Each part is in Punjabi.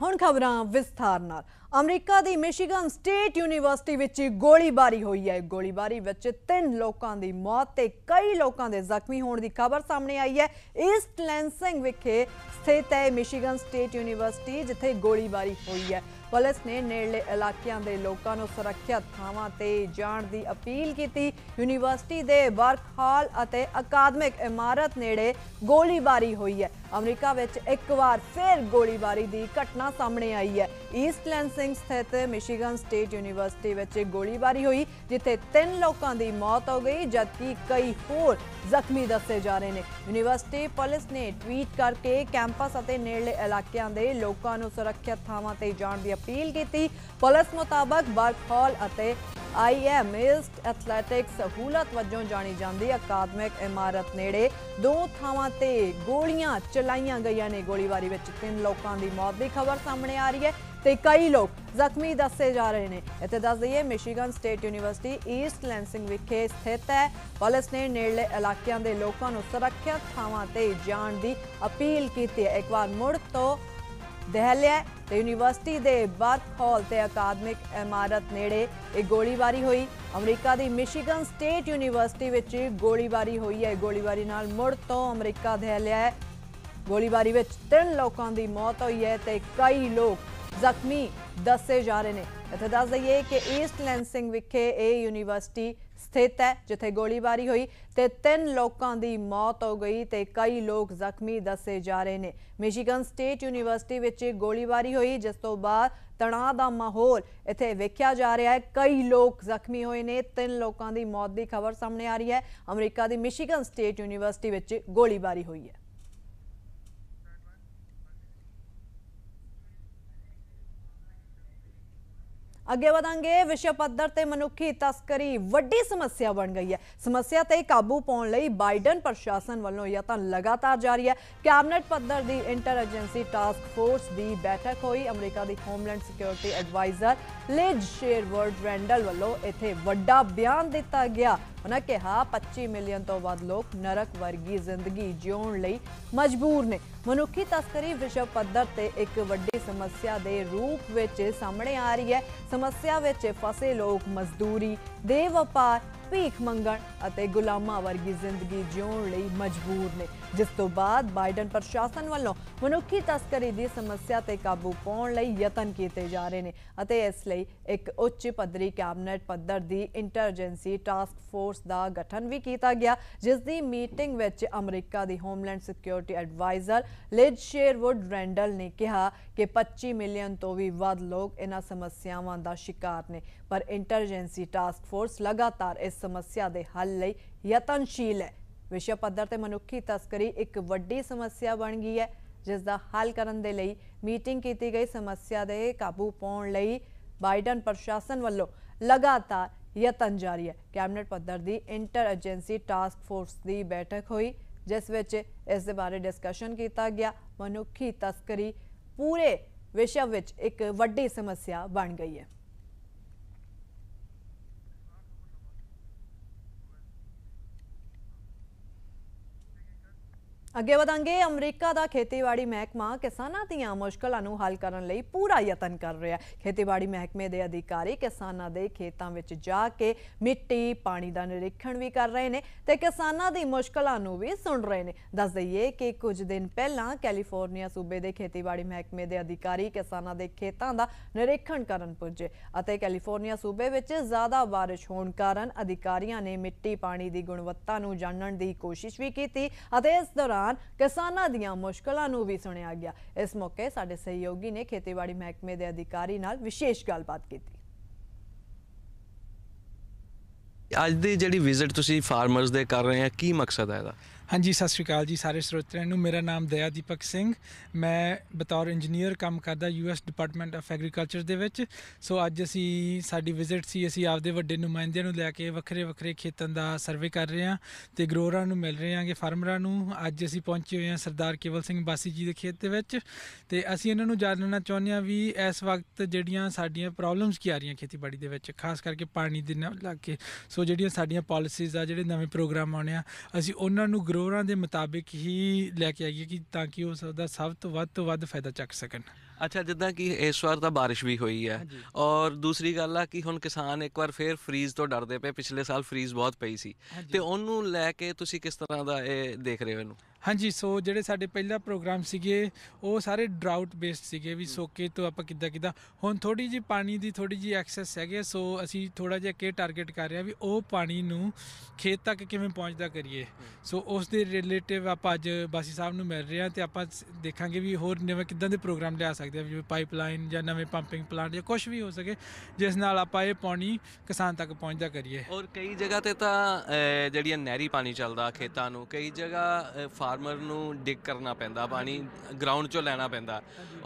ਹੁਣ ਖਬਰਾਂ ਵਿਸਥਾਰ ਨਾਲ ਅਮਰੀਕਾ ਦੀ ਮਿਸ਼ੀਗਨ ਸਟੇਟ ਯੂਨੀਵਰਸਿਟੀ ਵਿੱਚ ਗੋਲੀਬਾਰੀ ਹੋਈ ਹੈ ਗੋਲੀਬਾਰੀ ਵਿੱਚ ਤਿੰਨ ਲੋਕਾਂ ਦੀ ਮੌਤ ਤੇ ਕਈ ਲੋਕਾਂ ਦੇ ਜ਼ਖਮੀ ਹੋਣ ਦੀ ਖਬਰ ਸਾਹਮਣੇ ਆਈ ਹੈ ਈਸਟ ਲੈਂਸਿੰਗ ਵਿਖੇ ਸਥਿਤ ਹੈ ਮਿਸ਼ੀਗਨ ਸਟੇਟ ਯੂਨੀਵਰਸਿਟੀ ਜਿੱਥੇ ਗੋਲੀਬਾਰੀ ਹੋਈ ਹੈ ਪੁਲਿਸ ਨੇ ਨੇੜਲੇ ਇਲਾਕਿਆਂ ਦੇ ਲੋਕਾਂ ਨੂੰ ਸੁਰੱਖਿਅਤ ਥਾਵਾਂ ਤੇ ਜਾਣ ਦੀ ਅਪੀਲ ਕੀਤੀ ਯੂਨੀਵਰਸਿਟੀ ਦੇ ਵਰਕ ਹਾਲ ਅਤੇ ਅਕਾਦਮਿਕ ਇਮਾਰਤ ਨੇੜੇ ਗੋਲੀਬਾਰੀ ਹੋਈ ਹੈ ਅਮਰੀਕਾ ਵਿੱਚ ਇੱਕ ਵਾਰ ਫਿਰ ਗੋਲੀਬਾਰੀ ਦੀ ਘਟਨਾ ਸਾਹਮਣੇ ਆਈ ਹੈ ਈਸਟ ਲੈਂਸਿੰਗ ਸਥਿਤ ਮਿਸ਼ੀਗਨ ਸਟੇਟ ਯੂਨੀਵਰਸਿਟੀ ਵਿੱਚ ਗੋਲੀਬਾਰੀ ਹੋਈ ਜਿੱਥੇ ਤਿੰਨ ਲੋਕਾਂ ਦੀ ਮੌਤ ਹੋ ਗਈ ਜਦਕਿ ਕਈ ਹੋਰ ਜ਼ਖਮੀ ਦੱਸੇ ਜਾ ਰਹੇ ਨੇ ਯੂਨੀਵਰਸਿਟੀ ਪੁਲਿਸ ਨੇ ਟਵੀਟ ਕਰਕੇ ਕੈਂਪਸ ਅਤੇ ਨੇੜਲੇ ਇਲਾਕਿਆਂ ਦੇ ਲੋਕਾਂ ਨੂੰ ਸੁਰੱਖਿਅਤ ਥਾਵਾਂ ਤੇ ਜਾਣ ਦੀ ਅਪੀਲ ਕੀਤੀ ਪੁਲਿਸ ਮੁਤਾਬਕ ਬਰਕ ਹਾਲ ਅਤੇ ਆਈਐਮ ਈਸਟ ਐਥਲੈਟਿਕਸ ਸਹੂਲਤ ਵੱਜੋਂ ਜਾਣੀ ਜਾਂਦੀ ਅਕਾਦਮਿਕ ਇਮਾਰਤ ਨੇੜੇ ਦੋ ਥਾਵਾਂ ਤੇ ਗੋਲੀਆਂ ਚਲਾਈਆਂ ਗਈਆਂ ਨੇ ਗੋਲੀਬਾਰੀ ਵਿੱਚ ਤਿੰਨ ਲੋਕਾਂ ਦੀ ਮੌਤ ਦੀ ਖਬਰ ਸਾਹਮਣੇ ਆ ਰਹੀ ਹੈ ਤੇ ਕਈ ਲੋਕ ਜ਼ਖਮੀ ਦੱਸੇ ਜਾ ਰਹੇ ਨੇ ਇੱਥੇ ਦੱਸ ਦਈਏ Michigan state university East Lansing ਵਿਖੇ ਸਥਿਤ ਹੈ ਪੁਲਿਸ ਨੇ ਨੇੜਲੇ ਇਲਾਕਿਆਂ ਦੇ ਲੋਕਾਂ ਨੂੰ ਸੁਰੱਖਿਅਤ ਥਾਵਾਂ ਤੇ ਜਾਣ ਦੀ ਅਪੀਲ ਕੀਤੀ ਹੈ ਇੱਕ ਵਾਰ ਮੁੜ ਤੋਂ ਦਹਿਲਿਆ ਤੇ ਯੂਨੀਵਰਸਿਟੀ ਦੇ ਵਰਕ ਹਾਲ ਤੇ ਅਕਾਦਮਿਕ ਇਮਾਰਤ ਨੇੜੇ ਇਹ ਗੋਲੀਬਾਰੀ ਹੋਈ ਅਮਰੀਕਾ ਦੀ ਮਿਸ਼ੀਗਨ ਸਟੇਟ ਯੂਨੀਵਰਸਿਟੀ ਵਿੱਚ ਗੋਲੀਬਾਰੀ ਹੋਈ ਹੈ ਗੋਲੀਬਾਰੀ ਨਾਲ ਮੁੜ ਤੋਂ ਅਮਰੀਕਾ ਦਹਿਲਿਆ ਹੈ ਗੋਲੀਬਾਰੀ ਵਿੱਚ ਤਿੰਨ ਲੋਕਾਂ ਦੀ ਮੌਤ ਹੋਈ ਹੈ ਤੇ ਕਈ ਲੋਕ ਜ਼ਖਮੀ ਦੱਸੇ ਜਾ ਰਹੇ ਨੇ ਇੱਥੇ ਦੱਸ ਦਈਏ ਕਿ ਈਸਟ ਲੈਂਸਿੰਗ ਵਿਖੇ ਇਹ ਯੂਨੀਵਰਸਿਟੀ ਸਥਿਤ ਹੈ ਜਿੱਥੇ ਗੋਲੀਬਾਰੀ ਹੋਈ ਤੇ ਤਿੰਨ ਲੋਕਾਂ ਦੀ ਮੌਤ ਹੋ ਗਈ ਤੇ ਕਈ ਲੋਕ ਜ਼ਖਮੀ ਦੱਸੇ ਜਾ ਰਹੇ ਨੇ ਮਿਸ਼ੀਗਨ ਸਟੇਟ ਯੂਨੀਵਰਸਿਟੀ ਵਿੱਚ ਗੋਲੀਬਾਰੀ ਹੋਈ ਜਿਸ ਤੋਂ ਬਾਅਦ ਤਣਾਅ ਦਾ ਮਾਹੌਲ ਇੱਥੇ ਵੇਖਿਆ ਜਾ ਰਿਹਾ ਹੈ ਕਈ ਲੋਕ ਜ਼ਖਮੀ ਹੋਏ ਨੇ ਤਿੰਨ ਲੋਕਾਂ ਦੀ ਮੌਤ ਦੀ ਖਬਰ ਸਾਹਮਣੇ ਆ ਰਹੀ ਹੈ ਅਮਰੀਕਾ ਦੀ ਮਿਸ਼ੀਗਨ ਸਟੇਟ ਯੂਨੀਵਰਸਿਟੀ ਵਿੱਚ ਗੋਲੀਬਾਰੀ ਹੋਈ ਹੈ ਅੱਗੇ ਵਧਾਂਗੇ ਵਿਸ਼ਵ ਪੱਧਰ ਤੇ ਮਨੁੱਖੀ ਤਸਕਰੀ ਵੱਡੀ ਸਮੱਸਿਆ ਬਣ ਗਈ ਹੈ ਸਮੱਸਿਆ ਤੇ ਕਾਬੂ ਪਾਉਣ ਲਈ ਬਾਈਡਨ ਪ੍ਰਸ਼ਾਸਨ ਵੱਲੋਂ ਯਤਨ ਲਗਾਤਾਰ ਜਾਰੀ ਹੈ ਕੈਬਨਿਟ ਪੱਧਰ ਦੀ ਇੰਟਰ ਏਜੰਸੀ ਟਾਸਕ ਫੋਰਸ ਦੀ ਬੈਠਕ ਹੋਈ ਅਮਰੀਕਾ ਦੀ homeland security adviser Liz Sherwood Randall ਵੱਲੋਂ ਇੱਥੇ ਵੱਡਾ ਬਿਆਨ ਦਿੱਤਾ ਗਿਆ ਉਹਨਾਂ ਕਿਹਾ 25 ਮਿਲੀਅਨ ਤੋਂ ਵੱਧ ਲੋਕ ਨਰਕ ਵਰਗੀ ਜ਼ਿੰਦਗੀ ਜਿਉਣ ਲਈ ਮਜਬੂਰ ਨੇ ਮਨੁੱਖੀ ਤਸਕਰੀ ਵਿਸ਼ਵ ਪੱਧਰ ਤੇ ਇੱਕ ਵੱਡੀ ਸਮੱਸਿਆ ਦੇ ਰੂਪ ਵਿੱਚ ਸਾਹਮਣੇ ਆ ਰਹੀ ਹੈ ਸਮੱਸਿਆ ਵਿੱਚ ਫਸੇ ਲੋਕ ਮਜ਼ਦੂਰੀ ਦੇ ਵਪਾਰ ਭੀਖ ਮੰਗਣ ਅਤੇ ਗੁਲਾਮਾਂ ਵਰਗੀ ਜ਼ਿੰਦਗੀ ਜਿਉਣ ਲਈ ਮਜਬੂਰ ਨੇ ਜਿਸ ਤੋਂ ਬਾਅਦ ਬਾਈਡਨ ਪ੍ਰਸ਼ਾਸਨ ਵੱਲੋਂ ਮਨੁੱਖੀ ਤਸਕਰੀ ਦੀ ਸਮੱਸਿਆ ਤੇ ਕਾਬੂ ਪਾਉਣ ਲਈ ਯਤਨ ਕੀਤੇ ਜਾ ਰਹੇ ਨੇ ਅਤੇ ਇਸ ਲਈ ਇੱਕ ਉੱਚ ਪੱਧਰੀ ਕੈਬਨਿਟ ਪੱਧਰ ਦੀ ਇੰਟਰਜੈਂਸੀ ਟਾਸਕ ਫੋਰਸ ਦਾ ਗਠਨ ਵੀ ਕੀਤਾ ਗਿਆ ਜਿਸ ਦੀ ਮੀਟਿੰਗ ਵਿੱਚ ਅਮਰੀਕਾ ਦੀ homeland security adviser Liz Sherwood Randall ਨੇ ਕਿਹਾ ਕਿ 25 ਮਿਲੀਅਨ ਤੋਂ ਵੀ ਵੱਧ ਲੋਕ ਇਹਨਾਂ ਸਮੱਸਿਆਵਾਂ ਦਾ ਸ਼ਿਕਾਰ ਨੇ ਪਰ ਇੰਟਰਜੈਂਸੀ ਟਾਸਕ ਫੋਰਸ ਲਗਾਤਾਰ ਇਸ ਸਮੱਸਿਆ ਦੇ ਹੱਲ ਲਈ ਯਤਨਸ਼ੀਲ ਹੈ ਵਿਸ਼ਵ ਪੱਧਰ ਤੇ ਮਨੁੱਖੀ ਤਸਕਰੀ ਇੱਕ ਵੱਡੀ ਸਮੱਸਿਆ ਬਣ ਗਈ ਹੈ ਜਿਸ ਦਾ ਹੱਲ ਕਰਨ ਦੇ ਲਈ ਮੀਟਿੰਗ ਕੀਤੀ ਗਈ ਸਮੱਸਿਆ ਦੇ ਕਾਬੂ ਪਾਉਣ ਲਈ ਬਾਈਡਨ ਪ੍ਰਸ਼ਾਸਨ ਵੱਲੋਂ ਲਗਾਤਾਰ ਯਤਨ ਜਾਰੀ ਹੈ ਕੈਬਨਿਟ ਪੱਧਰ ਦੀ ਇੰਟਰ ਏਜੰਸੀ ਟਾਸਕ ਫੋਰਸ ਦੀ ਬੈਠਕ ਹੋਈ ਜਿਸ ਵਿੱਚ ਇਸ ਦੇ ਬਾਰੇ ਡਿਸਕਸ਼ਨ ਕੀਤਾ ਗਿਆ ਮਨੁੱਖੀ ਤਸਕਰੀ ਪੂਰੇ ਵਿਸ਼ਵ ਵਿੱਚ ਇੱਕ ਵੱਡੀ ਸਮੱਸਿਆ ਬਣ ਗਈ ਹੈ ਅੱਗੇ ਵਧਾਂਗੇ ਅਮਰੀਕਾ ਦਾ ਖੇਤੀਬਾੜੀ ਮਹਿਕਮਾ ਕਿਸਾਨਾਂ ਦੀਆਂ ਮੁਸ਼ਕਲਾਂ ਨੂੰ ਹੱਲ ਕਰਨ ਲਈ ਪੂਰਾ ਯਤਨ ਕਰ ਰਿਹਾ ਹੈ ਖੇਤੀਬਾੜੀ ਮਹਿਕਮੇ ਦੇ ਅਧਿਕਾਰੀ ਕਿਸਾਨਾਂ ਦੇ ਖੇਤਾਂ ਵਿੱਚ ਜਾ ਕੇ ਮਿੱਟੀ ਪਾਣੀ ਦਾ ਨਿਰੀਖਣ ਵੀ ਕਰ ਰਹੇ ਨੇ ਤੇ ਕਿਸਾਨਾਂ ਦੀ ਮੁਸ਼ਕਲਾਂ ਨੂੰ ਵੀ ਸੁਣ ਰਹੇ ਨੇ ਦੱਸ ਦਈਏ ਕਿ ਕੁਝ ਦਿਨ ਪਹਿਲਾਂ ਕੈਲੀਫੋਰਨੀਆ ਸੂਬੇ ਦੇ ਖੇਤੀਬਾੜੀ ਮਹਿਕਮੇ ਦੇ ਅਧਿਕਾਰੀ ਕਿਸਾਨਾਂ ਦੇ ਖੇਤਾਂ ਦਾ ਨਿਰੀਖਣ ਕਰਨ ਪੁੱਜੇ ਅਤੇ ਕੈਲੀਫੋਰਨੀਆ ਸੂਬੇ ਵਿੱਚ ਜ਼ਿਆਦਾ بارش ਹੋਣ ਕਾਰਨ ਅਧਿਕਾਰੀਆਂ ਨੇ ਮਿੱਟੀ ਪਾਣੀ ਦੀ ਗੁਣਵੱਤਾ ਨੂੰ ਜਾਣਨ ਦੀ ਕੋਸ਼ਿਸ਼ ਵੀ ਕੀਤੀ ਅਤੇ ਇਸ ਦੌਰਾਨ ਦੌਰਾਨ ਕਿਸਾਨਾਂ ਦੀਆਂ ਮੁਸ਼ਕਲਾਂ ਨੂੰ ਵੀ ਸੁਣਿਆ ਗਿਆ ਇਸ ਮੌਕੇ ਸਾਡੇ ਸਹਿਯੋਗੀ ਨੇ ਖੇਤੀਬਾੜੀ ਮਹਿਕਮੇ ਦੇ ਅਧਿਕਾਰੀ ਨਾਲ ਵਿਸ਼ੇਸ਼ ਗੱਲਬਾਤ ਕੀਤੀ ਅੱਜ ਦੀ ਜਿਹੜੀ ਵਿਜ਼ਿਟ ਤੁਸੀਂ ਫਾਰਮਰਸ ਦੇ ਕਰ ਰਹੇ ਆ ਕੀ ਮਕਸਦ ਹੈ ਇਹਦਾ ਹਾਂਜੀ ਸਤਿ ਸ਼੍ਰੀ ਅਕਾਲ ਜੀ ਸਾਰੇ ਸਰੋਤਿਆਂ ਨੂੰ ਮੇਰਾ ਨਾਮ ਦਇਆ ਦੀਪਕ ਸਿੰਘ ਮੈਂ ਬਤੌਰ ਇੰਜੀਨੀਅਰ ਕੰਮ ਕਰਦਾ ਯੂਐਸ ਡਿਪਾਰਟਮੈਂਟ ਆਫ ਐਗਰੀਕਲਚਰ ਦੇ ਵਿੱਚ ਸੋ ਅੱਜ ਅਸੀਂ ਸਾਡੀ ਵਿਜ਼ਿਟ ਸੀ ਅਸੀਂ ਆਪਦੇ ਵੱਡੇ ਨੁਮਾਇੰਦਿਆਂ ਨੂੰ ਲੈ ਕੇ ਵੱਖਰੇ ਵੱਖਰੇ ਖੇਤਾਂ ਦਾ ਸਰਵੇ ਕਰ ਰਹੇ ਹਾਂ ਤੇ ਗਰੋਰਾਂ ਨੂੰ ਮਿਲ ਰਹੇ ਹਾਂਗੇ ਫਾਰਮਰਾਂ ਨੂੰ ਅੱਜ ਅਸੀਂ ਪਹੁੰਚੇ ਹੋਏ ਹਾਂ ਸਰਦਾਰ ਕੇਵਲ ਸਿੰਘ ਬਾਸੀ ਜੀ ਦੇ ਖੇਤ ਦੇ ਵਿੱਚ ਤੇ ਅਸੀਂ ਇਹਨਾਂ ਨੂੰ ਜਾਣਨਾ ਚਾਹੁੰਦੇ ਹਾਂ ਵੀ ਇਸ ਵਕਤ ਜਿਹੜੀਆਂ ਸਾਡੀਆਂ ਪ੍ਰੋਬਲਮਸ ਕੀ ਆ ਰਹੀਆਂ ਖੇਤੀਬਾੜੀ ਦੇ ਵਿੱਚ ਖਾਸ ਕਰਕੇ ਪਾਣੀ ਦੇ ਨਾਲ ਲੱਗ ਕੇ ਸੋ ਜਿਹੜੀਆਂ ਸਾਡੀਆਂ ਪਾਲਿਸੀਜ਼ ਆ ਜਿਹੜੇ ਨਵੇਂ ਪ੍ਰੋਗਰਾਮ ਆਉਣੇ ਆ ਅਸੀਂ ਉਹਨਾਂ ਨੂੰ ਸਰੋਵਰਾਂ ਦੇ ਮੁਤਾਬਿਕ ਹੀ ਲੈ ਕੇ ਆਈਏ ਕਿ ਤਾਂ ਕਿ ਉਹ ਸਕਦਾ ਸਭ ਤੋਂ ਵੱਧ ਤੋਂ ਵੱਧ ਫਾਇਦਾ ਚੱਕ ਸਕਣ ਅੱਛਾ ਜਿੱਦਾਂ ਕਿ ਇਸ ਵਾਰ ਤਾਂ بارش ਵੀ ਹੋਈ ਹੈ ਔਰ ਦੂਸਰੀ ਗੱਲ ਆ ਕਿ ਹੁਣ ਕਿਸਾਨ ਇੱਕ ਵਾਰ ਫੇਰ ਫਰੀਜ਼ ਤੋਂ ਡਰਦੇ ਪਏ ਪਿਛਲੇ ਸਾਲ ਫਰੀਜ਼ ਬਹੁਤ ਪਈ ਸੀ ਤੇ ਉਹਨੂੰ ਲੈ ਕੇ ਤੁਸੀਂ ਕਿਸ ਤਰ੍ਹਾਂ ਦਾ ਇਹ ਦੇਖ ਰਹੇ ਹੋ ਇਹਨੂੰ ਹਾਂਜੀ ਸੋ ਜਿਹੜੇ ਸਾਡੇ ਪਹਿਲਾ ਪ੍ਰੋਗਰਾਮ ਸੀਗੇ ਉਹ ਸਾਰੇ ਡਰਾਊਟ ਬੇਸਡ ਸੀਗੇ ਵੀ ਸੋਕੇ ਤੋਂ ਆਪਾਂ ਕਿੱਦਾਂ ਕਿੱਦਾਂ ਹੁਣ ਥੋੜੀ ਜੀ ਪਾਣੀ ਦੀ ਥੋੜੀ ਜੀ ਐਕਸੈਸ ਹੈਗੇ ਸੋ ਅਸੀਂ ਥੋੜਾ ਜਿਹਾ ਕੇ ਟਾਰਗੇਟ ਕਰ ਰਹੇ ਆ ਵੀ ਉਹ ਪਾਣੀ ਨੂੰ ਖੇਤ ਤੱਕ ਕਿਵੇਂ ਪਹੁੰਚਦਾ ਕਰੀਏ ਸੋ ਉਸ ਦੇ ਰਿਲੇਟਿਵ ਆਪਾਂ ਅੱਜ ਬਾਸੀ ਸਾਹਿਬ ਨੂੰ ਮਿਲ ਰਹੇ ਆ ਤੇ ਆਪਾਂ ਦੇਖਾਂਗੇ ਵੀ ਹੋਰ ਨਵੇਂ ਕਿੱਦਾਂ ਦੇ ਪ੍ਰੋਗਰਾਮ ਲਿਆ ਸਕਦੇ ਆ ਜਿਵੇਂ ਪਾਈਪਲਾਈਨ ਜਾਂ ਨਵੇਂ ਪੰਪਿੰਗ ਪਲਾਂਟ ਜਾਂ ਕੁਝ ਵੀ ਹੋ ਸਕੇ ਜਿਸ ਨਾਲ ਆਪਾਂ ਇਹ ਪਾਣੀ ਕਿਸਾਨ ਤੱਕ ਪਹੁੰਚਦਾ ਕਰੀਏ ਔਰ ਕਈ ਜਗ੍ਹਾ ਤੇ ਤਾਂ ਜਿਹੜੀਆਂ ਨਹਿਰੀ ਪਾਣੀ ਚੱਲਦਾ ਖੇਤਾਂ ਨੂੰ ਕਈ ਜਗ੍ਹਾ ਫਾਰਮਰ ਨੂੰ ਡਿਗ ਕਰਨਾ ਪੈਂਦਾ ਪਾਣੀ ਗਰਾਊਂਡ ਚੋਂ ਲੈਣਾ ਪੈਂਦਾ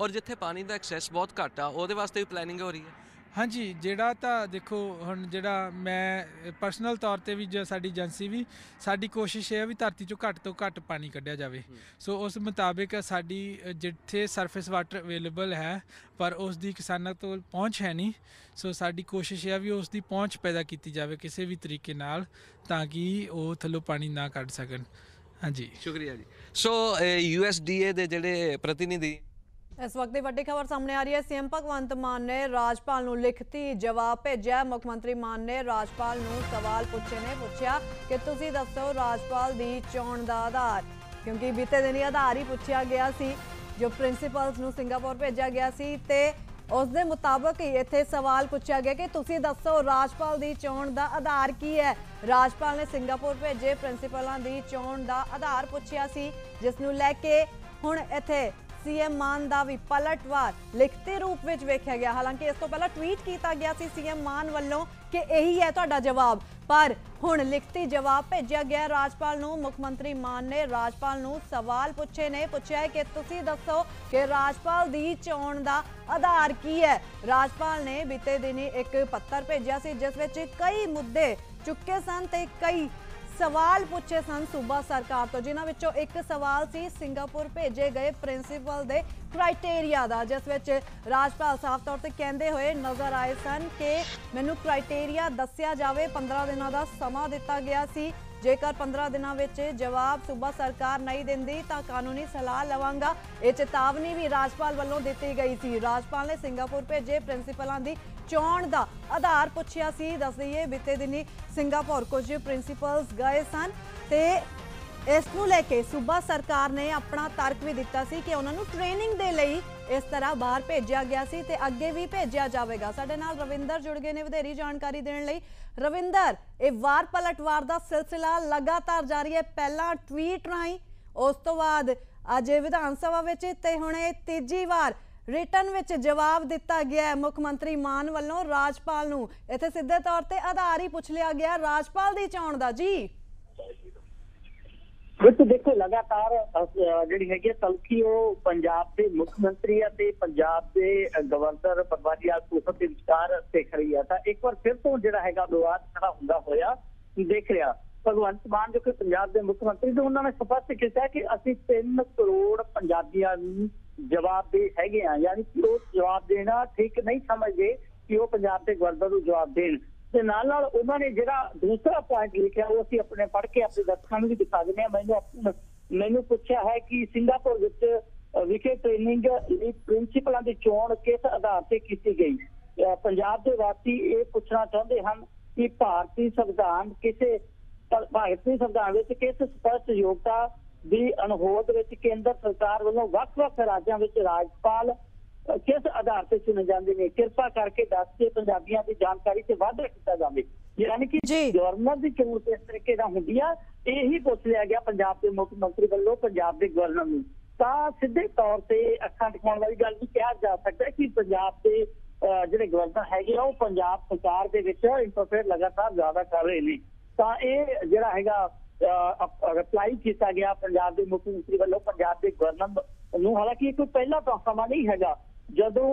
ਔਰ ਜਿੱਥੇ ਪਾਣੀ ਦਾ ਐਕਸੈਸ ਬਹੁਤ ਘੱਟ ਆ ਉਹਦੇ ਵਾਸਤੇ ਵੀ ਪਲੈਨਿੰਗ ਹੋ ਰਹੀ ਹੈ ਹਾਂਜੀ ਜਿਹੜਾ ਤਾਂ ਦੇਖੋ ਹੁਣ ਜਿਹੜਾ ਮੈਂ ਪਰਸਨਲ ਤੌਰ ਤੇ ਵੀ ਜੋ ਸਾਡੀ ਏਜੰਸੀ ਵੀ ਸਾਡੀ ਕੋਸ਼ਿਸ਼ ਹੈ ਵੀ ਧਰਤੀ ਚੋਂ ਘੱਟ ਤੋਂ ਘੱਟ ਪਾਣੀ ਕੱਢਿਆ ਜਾਵੇ ਸੋ ਉਸ ਮੁਤਾਬਿਕ ਸਾਡੀ ਜਿੱਥੇ ਸਰਫੇਸ ਵਾਟਰ ਅਵੇਲੇਬਲ ਹੈ ਪਰ ਉਸ ਦੀ ਕਿਸਾਨਾਂ ਤੋਂ ਪਹੁੰਚ ਹੈ ਨਹੀਂ ਸੋ ਸਾਡੀ ਕੋਸ਼ਿਸ਼ ਹੈ ਵੀ ਉਸ ਦੀ ਪਹੁੰਚ ਪੈਦਾ ਕੀਤੀ ਜਾਵੇ ਕਿਸੇ ਵੀ ਤਰੀਕੇ ਨਾਲ ਤਾਂ ਕਿ ਉਹ ਥੱਲੋਂ ਪਾਣੀ ਨਾ ਕੱਢ ਸਕਣ ਹਾਂਜੀ ਸ਼ੁਕਰੀਆ ਜੀ ਸੋ ਯੂਐਸਡੀਏ ਦੇ ਜਿਹੜੇ ਪ੍ਰਤੀਨਿਧੀ ਇਸ ਵਕਤ ਦੀ ਵੱਡੀ ਖਬਰ ਸਾਹਮਣੇ ਆ ਰਹੀ ਹੈ ਸੀਐਮ ਭਗਵੰਤ ਮਾਨ ਨੇ ਰਾਜਪਾਲ ਨੂੰ ਲਿਖਤੀ ਜਵਾਬ ਭੇਜਿਆ ਮੁੱਖ ਮੰਤਰੀ ਮਾਨ ਨੇ ਰਾਜਪਾਲ ਨੂੰ ਸਵਾਲ ਪੁੱਛੇ ਨੇ ਪੁੱਛਿਆ ਕਿ ਤੁਸੀਂ ਦੱਸੋ ਰਾਜਪਾਲ ਦੀ ਚੋਣ ਦਾ ਆਧਾਰ ਕਿਉਂਕਿ ਬੀਤੇ ਦਿਨੀ ਆਧਾਰ ਹੀ ਪੁੱਛਿਆ ਗਿਆ ਸੀ ਜੋ ਪ੍ਰਿੰਸੀਪਲਸ ਨੂੰ ਸਿੰਗਾਪੁਰ ਭੇਜਿਆ ਗਿਆ ਸੀ ਤੇ ਉਸ ਦੇ ਮੁਤਾਬਕ ਇੱਥੇ ਸਵਾਲ ਪੁੱਛਿਆ ਗਿਆ ਕਿ ਤੁਸੀਂ ਦੱਸੋ ਰਾਜਪਾਲ ਦੀ ਚੋਣ ਦਾ ਆਧਾਰ ਕੀ ਹੈ ਰਾਜਪਾਲ ਨੇ ਸਿੰਗਾਪੁਰ ਭੇਜੇ ਪ੍ਰਿੰਸੀਪਲਾਂ ਦੀ ਚੋਣ ਦਾ ਆਧਾਰ ਪੁੱਛਿਆ ਸੀ ਜਿਸ ਨੂੰ ਲੈ ਕੇ ਹੁਣ ਇੱਥੇ ਸੀਐਮ ਮਾਨ ਦਾ ਵੀ ਪਲਟਵਾਰ ਲਿਖਤੀ ਰੂਪ ਵਿੱਚ ਵੇਖਿਆ ਗਿਆ ਹਾਲਾਂਕਿ ਇਸ ਤੋਂ ਪਹਿਲਾਂ ਟਵੀਟ ਕੀਤਾ ਗਿਆ ਸੀ ਸੀਐਮ ਮਾਨ ਵੱਲੋਂ ਕਿ ਇਹੀ ਹੈ ਤੁਹਾਡਾ ਜਵਾਬ ਪਰ ਹੁਣ ਲਿਖਤੀ ਜਵਾਬ ਭੇਜਿਆ ਗਿਆ ਰਾਜਪਾਲ ਨੂੰ ਮੁੱਖ ਮੰਤਰੀ ਮਾਨ ਨੇ ਰਾਜਪਾਲ ਨੂੰ ਸਵਾਲ ਪੁੱਛੇ ਨੇ ਪੁੱਛਿਆ ਕਿ ਤੁਸੀਂ ਦੱਸੋ ਕਿ ਰਾਜਪਾਲ ਦੀ ਚੋਣ ਦਾ ਆਧਾਰ ਕੀ ਹੈ ਰਾਜਪਾਲ ਨੇ ਬੀਤੇ ਦਿਨੀ ਇੱਕ ਪੱਤਰ ਭੇਜਿਆ ਸੀ ਜਿਸ ਵਿੱਚ ਕਈ ਮੁੱਦੇ ਚੁੱਕੇ ਸਨ ਤੇ ਕਈ ਸਵਾਲ ਪੁੱਛੇ ਸਨ ਸੂਬਾ ਸਰਕਾਰ ਤੋਂ ਜਿਨ੍ਹਾਂ ਵਿੱਚੋਂ ਇੱਕ ਸਵਾਲ ਸੀ ਸਿੰਗਾਪੁਰ ਭੇਜੇ ਗਏ ਪ੍ਰਿੰਸੀਪਲ ਦੇ ਕ੍ਰਾਈਟੇਰੀਆ ਦਾ ਜਿਸ ਵਿੱਚ ਰਾਜਪਾਲ ਸਾਫ ਤੌਰ ਤੇ ਕਹਿੰਦੇ ਹੋਏ ਨਜ਼ਰ ਆਏ ਸਨ ਕਿ ਮੈਨੂੰ ਕ੍ਰਾਈਟੇਰੀਆ ਦੱਸਿਆ ਜਾਵੇ 15 ਦਿਨਾਂ ਦਾ ਸਮਾਂ ਦਿੱਤਾ ਗਿਆ ਸੀ ਜੇਕਰ 15 ਦਿਨਾਂ ਵਿੱਚ ਜਵਾਬ ਸੂਬਾ ਸਰਕਾਰ ਨਹੀਂ ਦਿੰਦੀ ਤਾਂ ਕਾਨੂੰਨੀ ਸਲਾਹ ਲਵਾਂਗਾ ਇਹ ਚੇਤਾਵਨੀ ਵੀ ਰਾਜਪਾਲ ਵੱਲੋਂ ਦਿੱਤੀ ਗਈ ਸੀ ਰਾਜਪਾਲ ਨੇ ਸਿੰਗਾਪੁਰ ਭੇਜੇ ਪ੍ਰਿੰਸੀਪਲਾਂ ਦੀ ਬਚਾਉਣ ਦਾ ਆਧਾਰ ਪੁੱਛਿਆ ਸੀ ਦੱਸ ਦਈਏ ਬਿੱਤੇ ਦਿਨੀ ਸਿੰਗਾਪੁਰ ਕੁਝ ਪ੍ਰਿੰਸੀਪਲਸ ਗਏ ਸਨ ਤੇ ਇਸ ਨੂੰ ਲੈ ਕੇ ਸੂਬਾ ਸਰਕਾਰ ਨੇ ਆਪਣਾ ਤਰਕ ਵੀ ਦਿੱਤਾ ਸੀ ਕਿ ਉਹਨਾਂ ਨੂੰ ਟ੍ਰੇਨਿੰਗ ਦੇ ਲਈ ਇਸ ਤਰ੍ਹਾਂ ਬਾਹਰ ਭੇਜਿਆ ਗਿਆ ਸੀ ਤੇ ਅੱਗੇ ਵੀ ਭੇਜਿਆ ਜਾਵੇਗਾ ਸਾਡੇ ਨਾਲ ਰਵਿੰਦਰ ਜੁੜ ਗਏ ਨੇ ਵਧੇਰੀ ਜਾਣਕਾਰੀ ਦੇਣ ਲਈ ਰਵਿੰਦਰ ਇਹ ਵਾਰ ਪਲਟਵਾਰ ਦਾ ਸਿਲਸਿਲਾ ਲਗਾਤਾਰ ਜਾਰੀ ਹੈ ਪਹਿਲਾਂ ਟਵੀਟ ਰਾਈ ਉਸ ਤੋਂ ਬਾਅਦ ਅੱਜ ਵਿਧਾਨ ਸਭਾ ਵਿੱਚ ਤੇ ਹੁਣ ਇਹ ਤੀਜੀ ਵਾਰ ਰਿਟਨ ਵਿੱਚ ਜਵਾਬ ਦਿੱਤਾ ਗਿਆ ਹੈ ਮੁੱਖ ਮੰਤਰੀ ਮਾਨ ਵੱਲੋਂ ਰਾਜਪਾਲ ਨੂੰ ਇੱਥੇ ਸਿੱਧੇ ਤੌਰ ਤੇ ਆਧਾਰ ਹੀ ਪੁੱਛ ਲਿਆ ਗਿਆ ਰਾਜਪਾਲ ਦੀ ਚੋਣ ਦਾ ਜੀ ਬਿਲਕੁਲ ਦੇਖੋ ਲਗਾਤਾਰ ਜਿਹੜੀ ਹੈਗੀ ਤਲਕੀ ਉਹ ਪੰਜਾਬ ਦੇ ਮੁੱਖ ਮੰਤਰੀ ਅਤੇ ਪੰਜਾਬ ਦੇ ਗਵਰਨਰ ਪਰਵਾਰੀਲਾਲ ਪੁਸਤ ਦੇ ਵਿਚਾਰ ਸਿੱਖ ਰਹੀ ਹੈ ਤਾਂ ਇੱਕ ਵਾਰ ਫਿਰ ਤੋਂ ਜਿਹੜਾ ਹੈਗਾ ਵਿਵਾਦ ਖੜਾ ਹੁੰਦਾ ਹੋਇਆ ਦੇਖ ਰਿਹਾ ਭਗਵੰਤ ਮਾਨ ਜੋ ਕਿ ਪੰਜਾਬ ਦੇ ਮੁੱਖ ਮੰਤਰੀ ਤੇ ਉਹਨਾਂ ਨੇ ਸਪਸ਼ਟ ਕੀਤਾ ਕਿ ਅਸੀਂ 3 ਕਰੋੜ ਪੰਜਾਬੀਆਂ ਨੂੰ ਜਵਾਬ ਦੇ ਹੈਗੇ ਆ ਯਾਨੀ ਕਿ ਉਹ ਜਵਾਬ ਦੇਣਾ ਠੀਕ ਨਹੀਂ ਸਮਝਦੇ ਕਿ ਉਹ ਪੰਜਾਬ ਦੇ ਗਵਰਨਰ ਨੂੰ ਜਵਾਬ ਦੇਣ ਤੇ ਨਾਲ ਨਾਲ ਉਹਨਾਂ ਨੇ ਜਿਹੜਾ ਦੂਸਰਾ ਪੁਆਇੰਟ ਲਿਖਿਆ ਉਹ ਅਸੀਂ ਆਪਣੇ ਪੜ੍ਹ ਕੇ ਆਪਣੇ ਦਰਸ਼ਕਾਂ ਨੂੰ ਵੀ ਦਿਖਾ ਦਿੰਦੇ ਆ ਮੈਨੂੰ ਮੈਨੂੰ ਪੁੱਛਿਆ ਹੈ ਕਿ ਸਿੰਗਾਪੁਰ ਵਿੱਚ ਵਿਖੇ ਟ੍ਰੇਨਿੰਗ ਲਈ ਪ੍ਰਿੰਸੀਪਲਾਂ ਦੀ ਚੋਣ ਕਿਸ ਆਧਾਰ ਤੇ ਕੀਤੀ ਗਈ ਪੰਜਾਬ ਦੇ ਵਾਸੀ ਇਹ ਪੁੱਛਣਾ ਚਾਹੁੰਦੇ ਹਨ ਕਿ ਭਾਰਤੀ ਸੰਵਿਧਾਨ ਕਿਸੇ ਪਰ ਭਾਰਤੀ ਸੰਵਿਧਾਨ ਵਿੱਚ ਕਿਸ ਸਪਸ਼ਟ ਯੋਗਤਾ ਦੀ ਅਨਹੋਦ ਵਿੱਚ ਕੇਂਦਰ ਸਰਕਾਰ ਵੱਲੋਂ ਵੱਖ-ਵੱਖ ਰਾਜਾਂ ਵਿੱਚ ਰਾਜਪਾਲ ਕਿਸ ਆਧਾਰ ਤੇ ਚੁਣੇ ਜਾਂਦੇ ਨੇ ਕਿਰਪਾ ਕਰਕੇ ਦੱਸ ਕੇ ਪੰਜਾਬੀਆਂ ਦੀ ਜਾਣਕਾਰੀ ਤੇ ਵਾਧਾ ਕੀਤਾ ਜਾਵੇ ਯਾਨੀ ਕਿ ਗਵਰਨਰ ਦੀ ਚੋਣ ਕਿਸ ਤਰੀਕੇ ਨਾਲ ਹੁੰਦੀ ਆ ਇਹੀ ਪੁੱਛ ਲਿਆ ਗਿਆ ਪੰਜਾਬ ਦੇ ਮੁੱਖ ਮੰਤਰੀ ਵੱਲੋਂ ਪੰਜਾਬ ਦੇ ਗਵਰਨਰ ਨੂੰ ਤਾਂ ਸਿੱਧੇ ਤੌਰ ਤੇ ਅੱਖਾਂ ਟਿਕਾਉਣ ਵਾਲੀ ਗੱਲ ਵੀ ਕਿਹਾ ਜਾ ਸਕਦਾ ਕਿ ਪੰਜਾਬ ਦੇ ਜਿਹੜੇ ਗਵਰਨਰ ਹੈਗੇ ਆ ਉਹ ਪੰਜਾਬ ਸਰਕਾਰ ਦੇ ਵਿੱਚ ਇੰਟਰਫੇਅਰ ਲਗਾਤਾਰ ਜ਼ਿਆਦਾ ਕਰ ਰਹੇ ਨੇ ਤਾਂ ਇਹ ਜਿਹੜਾ ਹੈਗਾ ਰਿਪਲਾਈ ਕੀਤਾ ਗਿਆ ਪੰਜਾਬ ਦੇ ਮੁੱਖ ਮੰਤਰੀ ਵੱਲੋਂ ਪੰਜਾਬ ਦੇ ਗਵਰਨਰ ਨੂੰ ਹਾਲਾਂਕਿ ਇਹ ਕੋਈ ਪਹਿਲਾ ਪ੍ਰੋਗਰਾਮ ਨਹੀਂ ਹੈਗਾ ਜਦੋਂ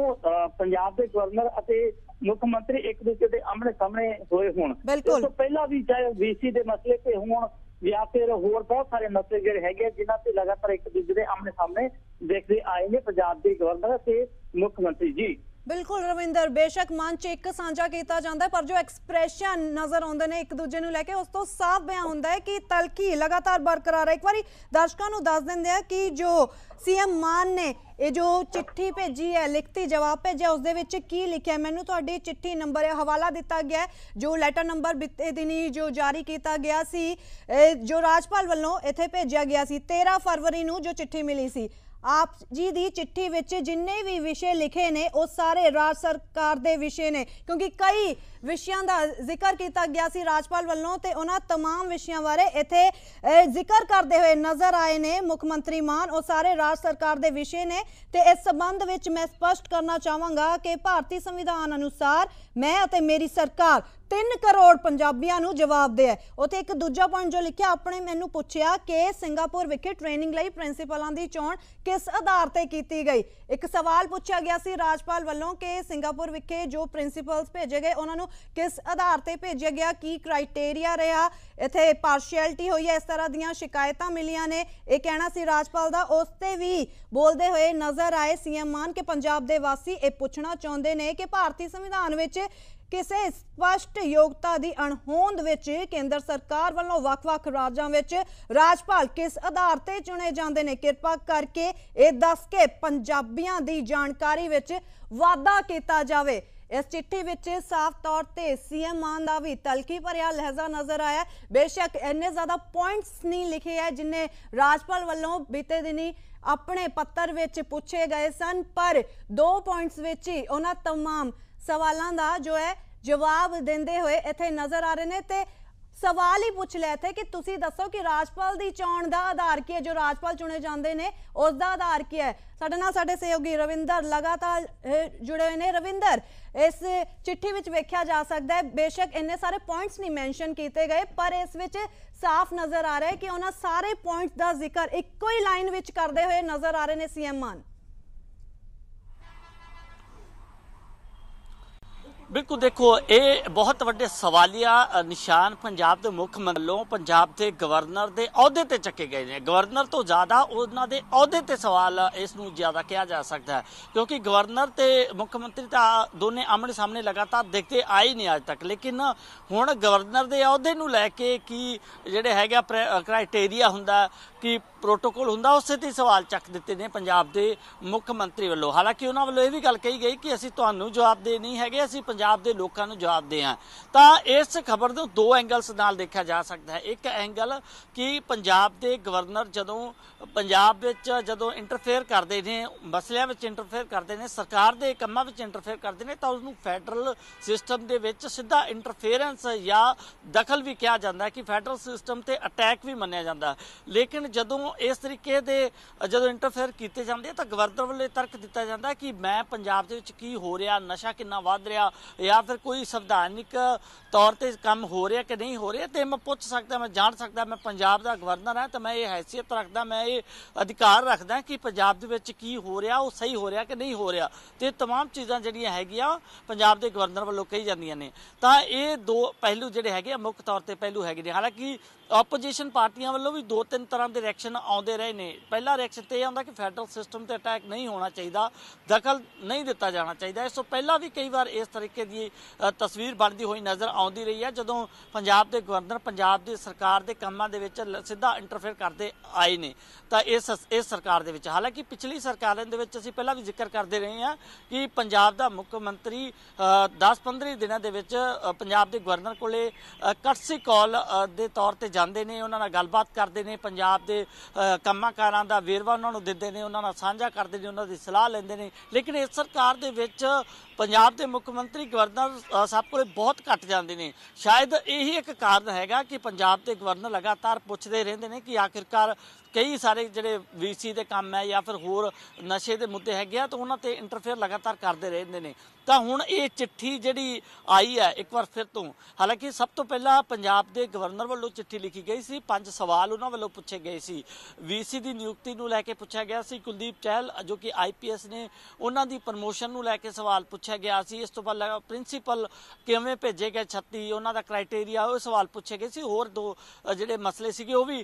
ਪੰਜਾਬ ਦੇ ਗਵਰਨਰ ਅਤੇ ਮੁੱਖ ਮੰਤਰੀ ਇੱਕ ਦੂਜੇ ਦੇ ਆਹਮਣੇ ਸਾਹਮਣੇ ਹੋਏ ਹੋਣ ਉਸ ਤੋਂ ਪਹਿਲਾਂ ਵੀ ਚਾਹੇ ਵੀਸੀ ਦੇ ਮਸਲੇ ਤੇ ਹੋਣ ਜਾਂ ਫਿਰ ਹੋਰ ਬਹੁਤ ਸਾਰੇ ਮਸਲੇ ਜਿਹੜੇ ਹੈਗੇ ਜਿਨ੍ਹਾਂ ਤੇ ਲਗਾਤਾਰ ਇੱਕ ਦੂਜੇ ਦੇ ਆਹਮਣੇ ਸਾਹਮਣੇ ਦੇਖਦੇ ਆਏ ਨੇ ਪੰਜਾਬ ਦੇ ਗਵਰਨਰ ਅਤੇ ਮੁੱਖ ਮੰਤਰੀ ਜੀ ਬਿਲਕੁਲ ਰਵਿੰਦਰ ਬੇਸ਼ੱਕ ਮਨ ਚ ਇੱਕ ਸਾਂਝਾ ਕੀਤਾ ਜਾਂਦਾ ਪਰ ਜੋ ਐਕਸਪ੍ਰੈਸ਼ਨ ਨਜ਼ਰ ਆਉਂਦੇ ਨੇ ਇੱਕ ਦੂਜੇ ਨੂੰ ਲੈ ਕੇ ਉਸ ਤੋਂ ਸਾਫ਼ ਬਿਆਨ ਹੁੰਦਾ ਹੈ ਕਿ ਤਲਕੀ ਲਗਾਤਾਰ ਬਰਕਰਾਰ ਹੈ ਇੱਕ ਵਾਰੀ ਦਰਸ਼ਕਾਂ ਨੂੰ ਦੱਸ ਦਿੰਦੇ ਆ ਕਿ ਜੋ ਸੀਐਮ ਮਾਨ ਨੇ ਇਹ ਜੋ ਚਿੱਠੀ ਭੇਜੀ ਹੈ ਲਿਖਤੀ ਜਵਾਬ ਭੇਜਿਆ ਉਸ ਦੇ ਵਿੱਚ ਕੀ ਲਿਖਿਆ ਮੈਨੂੰ ਤੁਹਾਡੀ ਚਿੱਠੀ ਨੰਬਰ ਹੈ ਹਵਾਲਾ ਦਿੱਤਾ ਗਿਆ ਜੋ ਲੈਟਰ ਨੰਬਰ ਬਿੱਤੇ ਦਿਨੀ ਜੋ ਜਾਰੀ ਕੀਤਾ ਗਿਆ ਸੀ ਜੋ ਰਾਜਪਾਲ ਵੱਲੋਂ ਇੱਥੇ ਭੇਜਿਆ ਗਿਆ ਸੀ 13 ਫਰਵਰੀ ਨੂੰ ਜੋ ਚਿੱਠੀ ਮਿਲੀ ਸੀ ਆਪ ਜੀ ਦੀ ਚਿੱਠੀ ਵਿੱਚ ਜਿੰਨੇ ਵੀ ਵਿਸ਼ੇ ਲਿਖੇ ਨੇ ਉਹ ਸਾਰੇ ਰਾਜ ਸਰਕਾਰ ਦੇ ਵਿਸ਼ੇ ਨੇ ਕਿਉਂਕਿ ਕਈ ਵਿਸ਼ਿਆਂ ਦਾ ਜ਼ਿਕਰ ਕੀਤਾ ਗਿਆ ਸੀ ਰਾਜਪਾਲ ਵੱਲੋਂ ਤੇ ਉਹਨਾਂ तमाम ਵਿਸ਼ਿਆਂ ਬਾਰੇ ਇੱਥੇ ਜ਼ਿਕਰ ਕਰਦੇ ਹੋਏ ਨਜ਼ਰ ਆਏ ਨੇ ਮੁੱਖ ਮੰਤਰੀ ਮਾਨ ਉਹ ਸਾਰੇ ਰਾਜ ਸਰਕਾਰ ਦੇ ਵਿਸ਼ੇ ਨੇ ਤੇ ਇਸ ਸੰਬੰਧ ਵਿੱਚ ਮੈਂ ਸਪਸ਼ਟ ਕਰਨਾ ਚਾਹਾਂਗਾ ਕਿ ਭਾਰਤੀ ਸੰਵਿਧਾਨ ਅਨੁਸਾਰ ਮੈਂ ਅਤੇ ਮੇਰੀ ਸਰਕਾਰ 3 ਕਰੋੜ ਪੰਜਾਬੀਆਂ ਨੂੰ ਜਵਾਬ ਦੇ ਹੈ ਉਥੇ ਇੱਕ ਦੂਜਾ ਪੁਆਇੰਟ ਜੋ ਲਿਖਿਆ ਆਪਣੇ ਮੈਨੂੰ ਪੁੱਛਿਆ ਕਿ ਸਿੰਗਾਪੁਰ ਵਿਖੇ ਟ੍ਰੇਨਿੰਗ ਲਈ ਪ੍ਰਿੰਸੀਪਲਾਂ ਦੀ ਚੋਣ ਕਿਸ ਆਧਾਰ ਤੇ ਕੀਤੀ ਗਈ ਇੱਕ ਸਵਾਲ ਪੁੱਛਿਆ ਗਿਆ ਸੀ ਰਾਜਪਾਲ ਵੱਲੋਂ ਕਿ ਸਿੰਗਾਪੁਰ ਵਿਖੇ ਜੋ ਪ੍ਰਿੰਸੀਪਲਸ ਭੇਜੇ ਗਏ ਉਹਨਾਂ ਨੂੰ ਕਿਸ ਆਧਾਰ ਤੇ ਭੇਜਿਆ ਗਿਆ ਕੀ ਕ੍ਰਾਈਟੇਰੀਆ ਰਿਹਾ ਇੱਥੇ ਪਾਰਸ਼ੀਅਲਟੀ ਹੋਈ ਹੈ ਇਸ ਤਰ੍ਹਾਂ ਦੀਆਂ ਸ਼ਿਕਾਇਤਾਂ ਮਿਲੀਆਂ ਨੇ ਇਹ ਕਹਿਣਾ ਸੀ ਰਾਜਪਾਲ ਦਾ ਉਸ ਤੇ ਵੀ ਬੋਲਦੇ ਹੋਏ ਨਜ਼ਰ ਆਏ ਸੀਐਮ ਮਾਨ ਕਿ ਪੰਜਾਬ ਦੇ ਵਾਸੀ ਇਹ ਪੁੱਛਣਾ ਚਾਹੁੰਦੇ ਨੇ ਕਿ ਭਾਰਤੀ ਸੰਵਿਧਾਨ ਵਿੱਚ ਕਿਸੇ ਸਪਸ਼ਟ ਯੋਗਤਾ ਦੀ ਅਣਹੋਂਦ ਵਿੱਚ ਕੇਂਦਰ ਸਰਕਾਰ ਵੱਲੋਂ ਵੱਖ-ਵੱਖ ਰਾਜਾਂ ਵਿੱਚ ਰਾਜਪਾਲ ਕਿਸ ਆਧਾਰ ਤੇ ਚੁਣੇ ਜਾਂਦੇ ਨੇ ਕਿਰਪਾ ਕਰਕੇ ਇਹ ਦੱਸ ਕੇ ਪੰਜਾਬੀਆਂ ਦੀ ਜਾਣਕਾਰੀ ਵਿੱਚ ਵਾਅਦਾ ਕੀਤਾ ਜਾਵੇ ਇਸ ਚਿੱਠੀ ਵਿੱਚ ਸਾਫ਼ ਤੌਰ ਤੇ ਸੀਐਮ ਮਾਨ ਦਾ ਵੀ ਤਲਕੀ ਭਰਿਆ ਲਹਿਜ਼ਾ ਨਜ਼ਰ ਆਇਆ ਬੇਸ਼ੱਕ ਇੰਨੇ ਜ਼ਿਆਦਾ ਪੁਆਇੰਟਸ ਨਹੀਂ ਲਿਖੇ ਆ ਜਿੰਨੇ ਰਾਜਪਾਲ ਵੱਲੋਂ ਬੀਤੇ ਦਿਨੀ ਆਪਣੇ ਪੱਤਰ ਵਿੱਚ ਪੁੱਛੇ ਗਏ ਸਨ ਪਰ ਦੋ ਪੁਆਇੰਟਸ ਵਿੱਚ ਹੀ ਉਹਨਾਂ ਤਮਾਮ ਸਵਾਲਾਂ ਦਾ ਜੋ ਹੈ ਜਵਾਬ ਦਿੰਦੇ ਹੋਏ ਇੱਥੇ ਨਜ਼ਰ ਆ ਰਹੇ ਨੇ ਤੇ ਸਵਾਲ ਹੀ ਪੁੱਛ ਲਿਆ ਇੱਥੇ ਕਿ ਤੁਸੀਂ ਦੱਸੋ ਕਿ ਰਾਜਪਾਲ ਦੀ ਚੋਣ ਦਾ ਆਧਾਰ ਕੀ ਹੈ ਜੋ ਰਾਜਪਾਲ ਚੁਣੇ ਜਾਂਦੇ ਨੇ ਉਸ ਦਾ ਆਧਾਰ ਕੀ ਹੈ ਸਾਡੇ ਨਾਲ ਸਾਡੇ ਸਹਿਯੋਗੀ ਰਵਿੰਦਰ ਲਗਾਤਾਰ ਜੁੜੇ ਹੋਏ ਨੇ ਰਵਿੰਦਰ ਇਸ ਚਿੱਠੀ ਵਿੱਚ ਵੇਖਿਆ ਜਾ ਸਕਦਾ ਹੈ ਬੇਸ਼ੱਕ ਇੰਨੇ ਸਾਰੇ ਪੁਆਇੰਟਸ ਨਹੀਂ ਮੈਂਸ਼ਨ ਕੀਤੇ ਗਏ ਪਰ ਇਸ ਵਿੱਚ ਸਾਫ਼ ਨਜ਼ਰ ਆ ਰਿਹਾ ਹੈ ਕਿ ਉਹਨਾਂ ਸਾਰੇ ਪੁਆਇੰਟਸ ਦਾ ਜ਼ਿਕਰ ਇੱਕੋ ਹੀ ਲਾਈਨ ਵਿੱਚ ਕਰਦੇ ਹੋਏ ਨਜ਼ਰ ਆ ਰਹੇ ਨੇ ਸੀਐਮ ਮਾਨ ਬਿਲਕੁਲ ਦੇਖੋ ਇਹ ਬਹੁਤ ਵੱਡੇ ਸਵਾਲੀਆ ਨਿਸ਼ਾਨ ਪੰਜਾਬ ਦੇ ਮੁੱਖ ਮੰਤਰੀੋਂ ਪੰਜਾਬ ਦੇ ਗਵਰਨਰ ਦੇ ਅਹੁਦੇ ਤੇ ਚੱਕੇ ਗਏ ਨੇ ਗਵਰਨਰ ਤੋਂ ਜ਼ਿਆਦਾ ਉਹਨਾਂ ਦੇ ਅਹੁਦੇ ਤੇ ਸਵਾਲ ਇਸ ਨੂੰ ਜ਼ਿਆਦਾ ਕਿਹਾ ਜਾ ਸਕਦਾ ਹੈ ਕਿਉਂਕਿ ਗਵਰਨਰ ਤੇ ਮੁੱਖ ਮੰਤਰੀ ਤਾਂ ਦੋਨੇ ਆਮਣੇ ਸਾਹਮਣੇ ਲਗਾਤਾਰ ਦੇਖਦੇ ਆਏ ਨਹੀਂ ਅਜ ਤੱਕ ਲੇਕਿਨ ਹੁਣ ਗਵਰਨਰ ਦੇ ਅਹੁਦੇ ਨੂੰ ਲੈ ਕੇ ਕੀ ਜਿਹੜੇ ਹੈਗਾ ਕ੍ਰਾਈਟੇਰੀਆ ਹੁੰਦਾ ਕੀ ਪ੍ਰੋਟੋਕੋਲ ਹੁੰਦਾ ਉਸੇ ਤੇ ਸਵਾਲ ਚੱਕ ਦਿੱਤੇ ਨੇ ਪੰਜਾਬ ਦੇ ਮੁੱਖ ਮੰਤਰੀ ਵੱਲੋਂ ਹਾਲਾਂਕਿ ਉਹਨਾਂ ਵੱਲੋਂ ਇਹ ਵੀ ਗੱਲ ਕਹੀ ਗਈ ਕਿ ਅਸੀਂ ਤੁਹਾਨੂੰ ਜਵਾਬ ਦੇ ਨਹੀਂ ਹੈਗੇ ਅਸੀਂ ਪੰਜਾਬ ਦੇ ਲੋਕਾਂ ਨੂੰ ਜਵਾਬ ਦੇ ਹਾਂ ਤਾਂ ਇਸ ਖਬਰ ਨੂੰ ਦੋ ਐਂਗਲਸ ਨਾਲ ਦੇਖਿਆ ਜਾ ਸਕਦਾ ਹੈ ਇੱਕ ਐਂਗਲ ਕਿ ਪੰਜਾਬ ਦੇ ਗਵਰਨਰ ਜਦੋਂ ਪੰਜਾਬ ਵਿੱਚ ਜਦੋਂ ਇੰਟਰਫੇਅਰ ਕਰਦੇ ਨੇ ਮਸਲਿਆਂ ਵਿੱਚ ਇੰਟਰਫੇਅਰ ਕਰਦੇ ਨੇ ਸਰਕਾਰ ਦੇ ਕੰਮਾਂ ਵਿੱਚ ਇੰਟਰਫੇਅਰ ਕਰਦੇ ਨੇ ਤਾਂ ਉਸ ਨੂੰ ਫੈਡਰਲ ਸਿਸਟਮ ਦੇ ਵਿੱਚ ਸਿੱਧਾ ਇੰਟਰਫੇਰੈਂਸ ਜਾਂ ਦਖਲ ਵੀ ਕਿਹਾ ਜਾਂਦਾ ਹੈ ਕਿ ਫੈਡਰਲ ਸਿਸਟਮ ਤੇ ਅਟੈਕ ਵੀ ਮੰਨਿਆ ਜਾਂਦਾ ਲੇਕਿਨ ਜਦੋਂ ਇਸ ਤਰੀਕੇ ਦੇ ਜਦੋਂ ਇੰਟਰਫੇਅਰ ਕੀਤੇ ਜਾਂਦੇ ਤਾਂ ਗਵਰਨਰ ਵੱਲੇ ਤਰਕ ਦਿੱਤਾ ਜਾਂਦਾ ਕਿ ਮੈਂ ਪੰਜਾਬ ਦੇ ਵਿੱਚ ਕੀ ਹੋ ਰਿਹਾ ਨਸ਼ਾ ਕਿੰਨਾ ਵੱਧ ਰਿਹਾ ਜਾਂ ਫਿਰ ਕੋਈ ਸੰਵਿਧਾਨਿਕ ਤੌਰ ਤੇ ਕੰਮ ਹੋ ਰਿਹਾ ਕਿ ਨਹੀਂ ਹੋ ਰਿਹਾ ਤੇ ਮੈਂ ਪੁੱਛ ਸਕਦਾ ਮੈਂ ਜਾਣ ਸਕਦਾ ਮੈਂ ਪੰਜਾਬ ਦਾ ਗਵਰਨਰ ਹਾਂ ਤਾਂ ਮੈਂ ਇਹ ਹیثیت ਰੱਖਦਾ ਮੈਂ ਇਹ ਅਧਿਕਾਰ ਰੱਖਦਾ ਕਿ ਪੰਜਾਬ ਦੇ ਵਿੱਚ ਕੀ ਹੋ ਰਿਹਾ ਉਹ ਸਹੀ ਹੋ ਰਿਹਾ ਕਿ ਨਹੀਂ ਹੋ ਰਿਹਾ ਤੇ तमाम ਚੀਜ਼ਾਂ ਜਿਹੜੀਆਂ ਹੈਗੀਆਂ ਪੰਜਾਬ ਦੇ ਗਵਰਨਰ ਵੱਲੋਂ ਕਹੀ ਜਾਂਦੀਆਂ ਨੇ ਤਾਂ ਇਹ ਦੋ ਪਹਿਲੂ ਜਿਹੜੇ ਹੈਗੇ ਆ ਮੁੱਖ ਤੌਰ ਤੇ ਪਹਿਲੂ ਹੈਗੇ ਨੇ ਹਾਲਾਂਕਿ ਆਪੋਜੀਸ਼ਨ ਪਾਰਟੀਆਂ ਵੱਲੋਂ ਵੀ ਦੋ ਤਿੰਨ ਤਰ੍ਹਾਂ ਦੇ ਰਿਐਕਸ਼ਨ ਆਉਂਦੇ ਰਹੇ ਨੇ ਪਹਿਲਾ ਰਿਐਕਸ਼ਨ ਤੇ ਇਹ ਆਉਂਦਾ ਕਿ ਫੈਡਰਲ ਸਿਸਟਮ ਤੇ ਅਟੈਕ ਨਹੀਂ ਹੋਣਾ ਚਾਹੀਦਾ ਦਖਲ ਨਹੀਂ ਦਿੱਤਾ ਜਾਣਾ ਚਾਹੀਦਾ ਇਸ ਤੋਂ ਪਹਿਲਾਂ ਵੀ ਕਈ ਵਾਰ ਇਸ ਤਰੀਕੇ ਦੀ ਤਸਵੀਰ ਬਣਦੀ ਹੋਈ ਨਜ਼ਰ ਆਉਂਦੀ ਰਹੀ ਹੈ ਜਦੋਂ ਪੰਜਾਬ ਦੇ ਗਵਰਨਰ ਪੰਜਾਬ ਦੀ ਸਰਕਾਰ ਦੇ ਕੰਮਾਂ ਦੇ ਵਿੱਚ ਸਿੱਧਾ ਇੰਟਰਫੇਅਰ ਕਰਦੇ ਆਏ ਨੇ ਤਾਂ ਇਸ ਇਸ ਸਰਕਾਰ ਦੇ ਵਿੱਚ ਹਾਲਾਂਕਿ ਪਿਛਲੀ ਸਰਕਾਰਾਂ ਦੇ ਵਿੱਚ ਅਸੀਂ ਪਹਿਲਾਂ ਵੀ ਜ਼ਿਕਰ ਕਰਦੇ ਰਹੇ ਹਾਂ ਕਿ ਪੰਜਾਬ ਦਾ ਮੁੱਖ ਮੰਤਰੀ 10-15 ਦਿਨਾਂ ਦੇ ਵਿੱਚ ਪੰਜਾਬ ਦੇ ਗਵਰਨਰ ਕੋਲੇ ਕਟਸੀ ਕਾਲ ਦੇ ਤੌਰ ਤੇ ਜਾਂਦੇ ਨੇ ਉਹਨਾਂ ਨਾਲ ਗੱਲਬਾਤ ਕਰਦੇ ਨੇ ਪੰਜਾਬ ਦੇ ਕੰਮਕਾਰਾਂ ਦਾ ਵੇਰਵਾ ਉਹਨਾਂ ਨੂੰ ਦਿੰਦੇ ਨੇ ਉਹਨਾਂ ਨਾਲ ਸਾਂਝਾ ਕਰਦੇ ਨੇ ਉਹਨਾਂ ਦੀ ਸਲਾਹ ਲੈਂਦੇ ਨੇ ਲੇਕਿਨ ਇਸ ਸਰਕਾਰ ਦੇ ਵਿੱਚ ਪੰਜਾਬ ਦੇ ਮੁੱਖ ਮੰਤਰੀ ਗਵਰਨਰ ਸਭ ਕੋਲੇ ਬਹੁਤ ਘੱਟ ਜਾਂਦੇ ਨੇ ਸ਼ਾਇਦ ਇਹੀ ਇੱਕ ਕਾਰਨ ਹੈਗਾ ਕਿ ਪੰਜਾਬ ਦੇ ਗਵਰਨਰ ਲਗਾਤਾਰ ਪੁੱਛਦੇ ਰਹਿੰਦੇ ਨੇ ਕਿ ਆਖਿਰਕਾਰ ਕਈ ਸਾਰੇ ਜਿਹੜੇ ਵੀਸੀ ਦੇ ਕੰਮ ਹੈ ਜਾਂ ਫਿਰ ਹੋਰ ਨਸ਼ੇ ਦੇ ਮੁੱਦੇ ਹੈਗੇ ਆ ਤਾਂ ਉਹਨਾਂ ਤੇ ਇੰਟਰਫੇਅਰ ਲਗਾਤਾਰ ਕਰਦੇ ਰਹਿੰਦੇ ਨੇ ਤਾਂ ਹੁਣ ਇਹ ਚਿੱਠੀ ਜਿਹੜੀ ਆਈ ਹੈ ਇੱਕ ਵਾਰ ਫਿਰ ਤੋਂ ਹਾਲਾਂਕਿ ਸਭ ਤੋਂ ਪਹਿਲਾਂ ਪੰਜਾਬ ਦੇ ਗਵਰਨਰ ਵੱਲੋਂ ਚਿੱਠੀ ਲਿਖੀ ਗਈ ਸੀ ਪੰਜ ਸਵਾਲ ਉਹਨਾਂ ਵੱਲੋਂ ਪੁੱਛੇ ਗਏ ਸੀ ਵੀਸੀ ਦੀ ਨਿਯੁਕਤੀ ਨੂੰ ਲੈ ਕੇ ਪੁੱਛਿਆ ਗਿਆ ਸੀ ਕੁਲਦੀਪ ਚਹਿਲ ਜੋ ਕਿ ਆਈਪੀਐਸ ਨੇ ਉਹਨਾਂ ਦੀ ਪ੍ਰਮੋਸ਼ਨ ਨੂੰ ਲੈ ਕੇ ਸਵਾਲ ਪੁੱਛਿਆ ਗਿਆ ਸੀ ਇਸ ਤੋਂ ਲਗਾ ਪ੍ਰਿੰਸੀਪਲ ਕਿਵੇਂ ਭੇਜੇ ਗਏ ਛੱਤੀ ਉਹਨਾਂ ਦਾ ਕ੍ਰਾਈਟੇਰੀਆ ਉਹ ਸਵਾਲ ਪੁੱਛੇ ਗਏ ਸੀ ਹੋਰ ਦੋ ਜਿਹੜੇ ਮਸਲੇ ਸੀਗੇ ਉਹ ਵੀ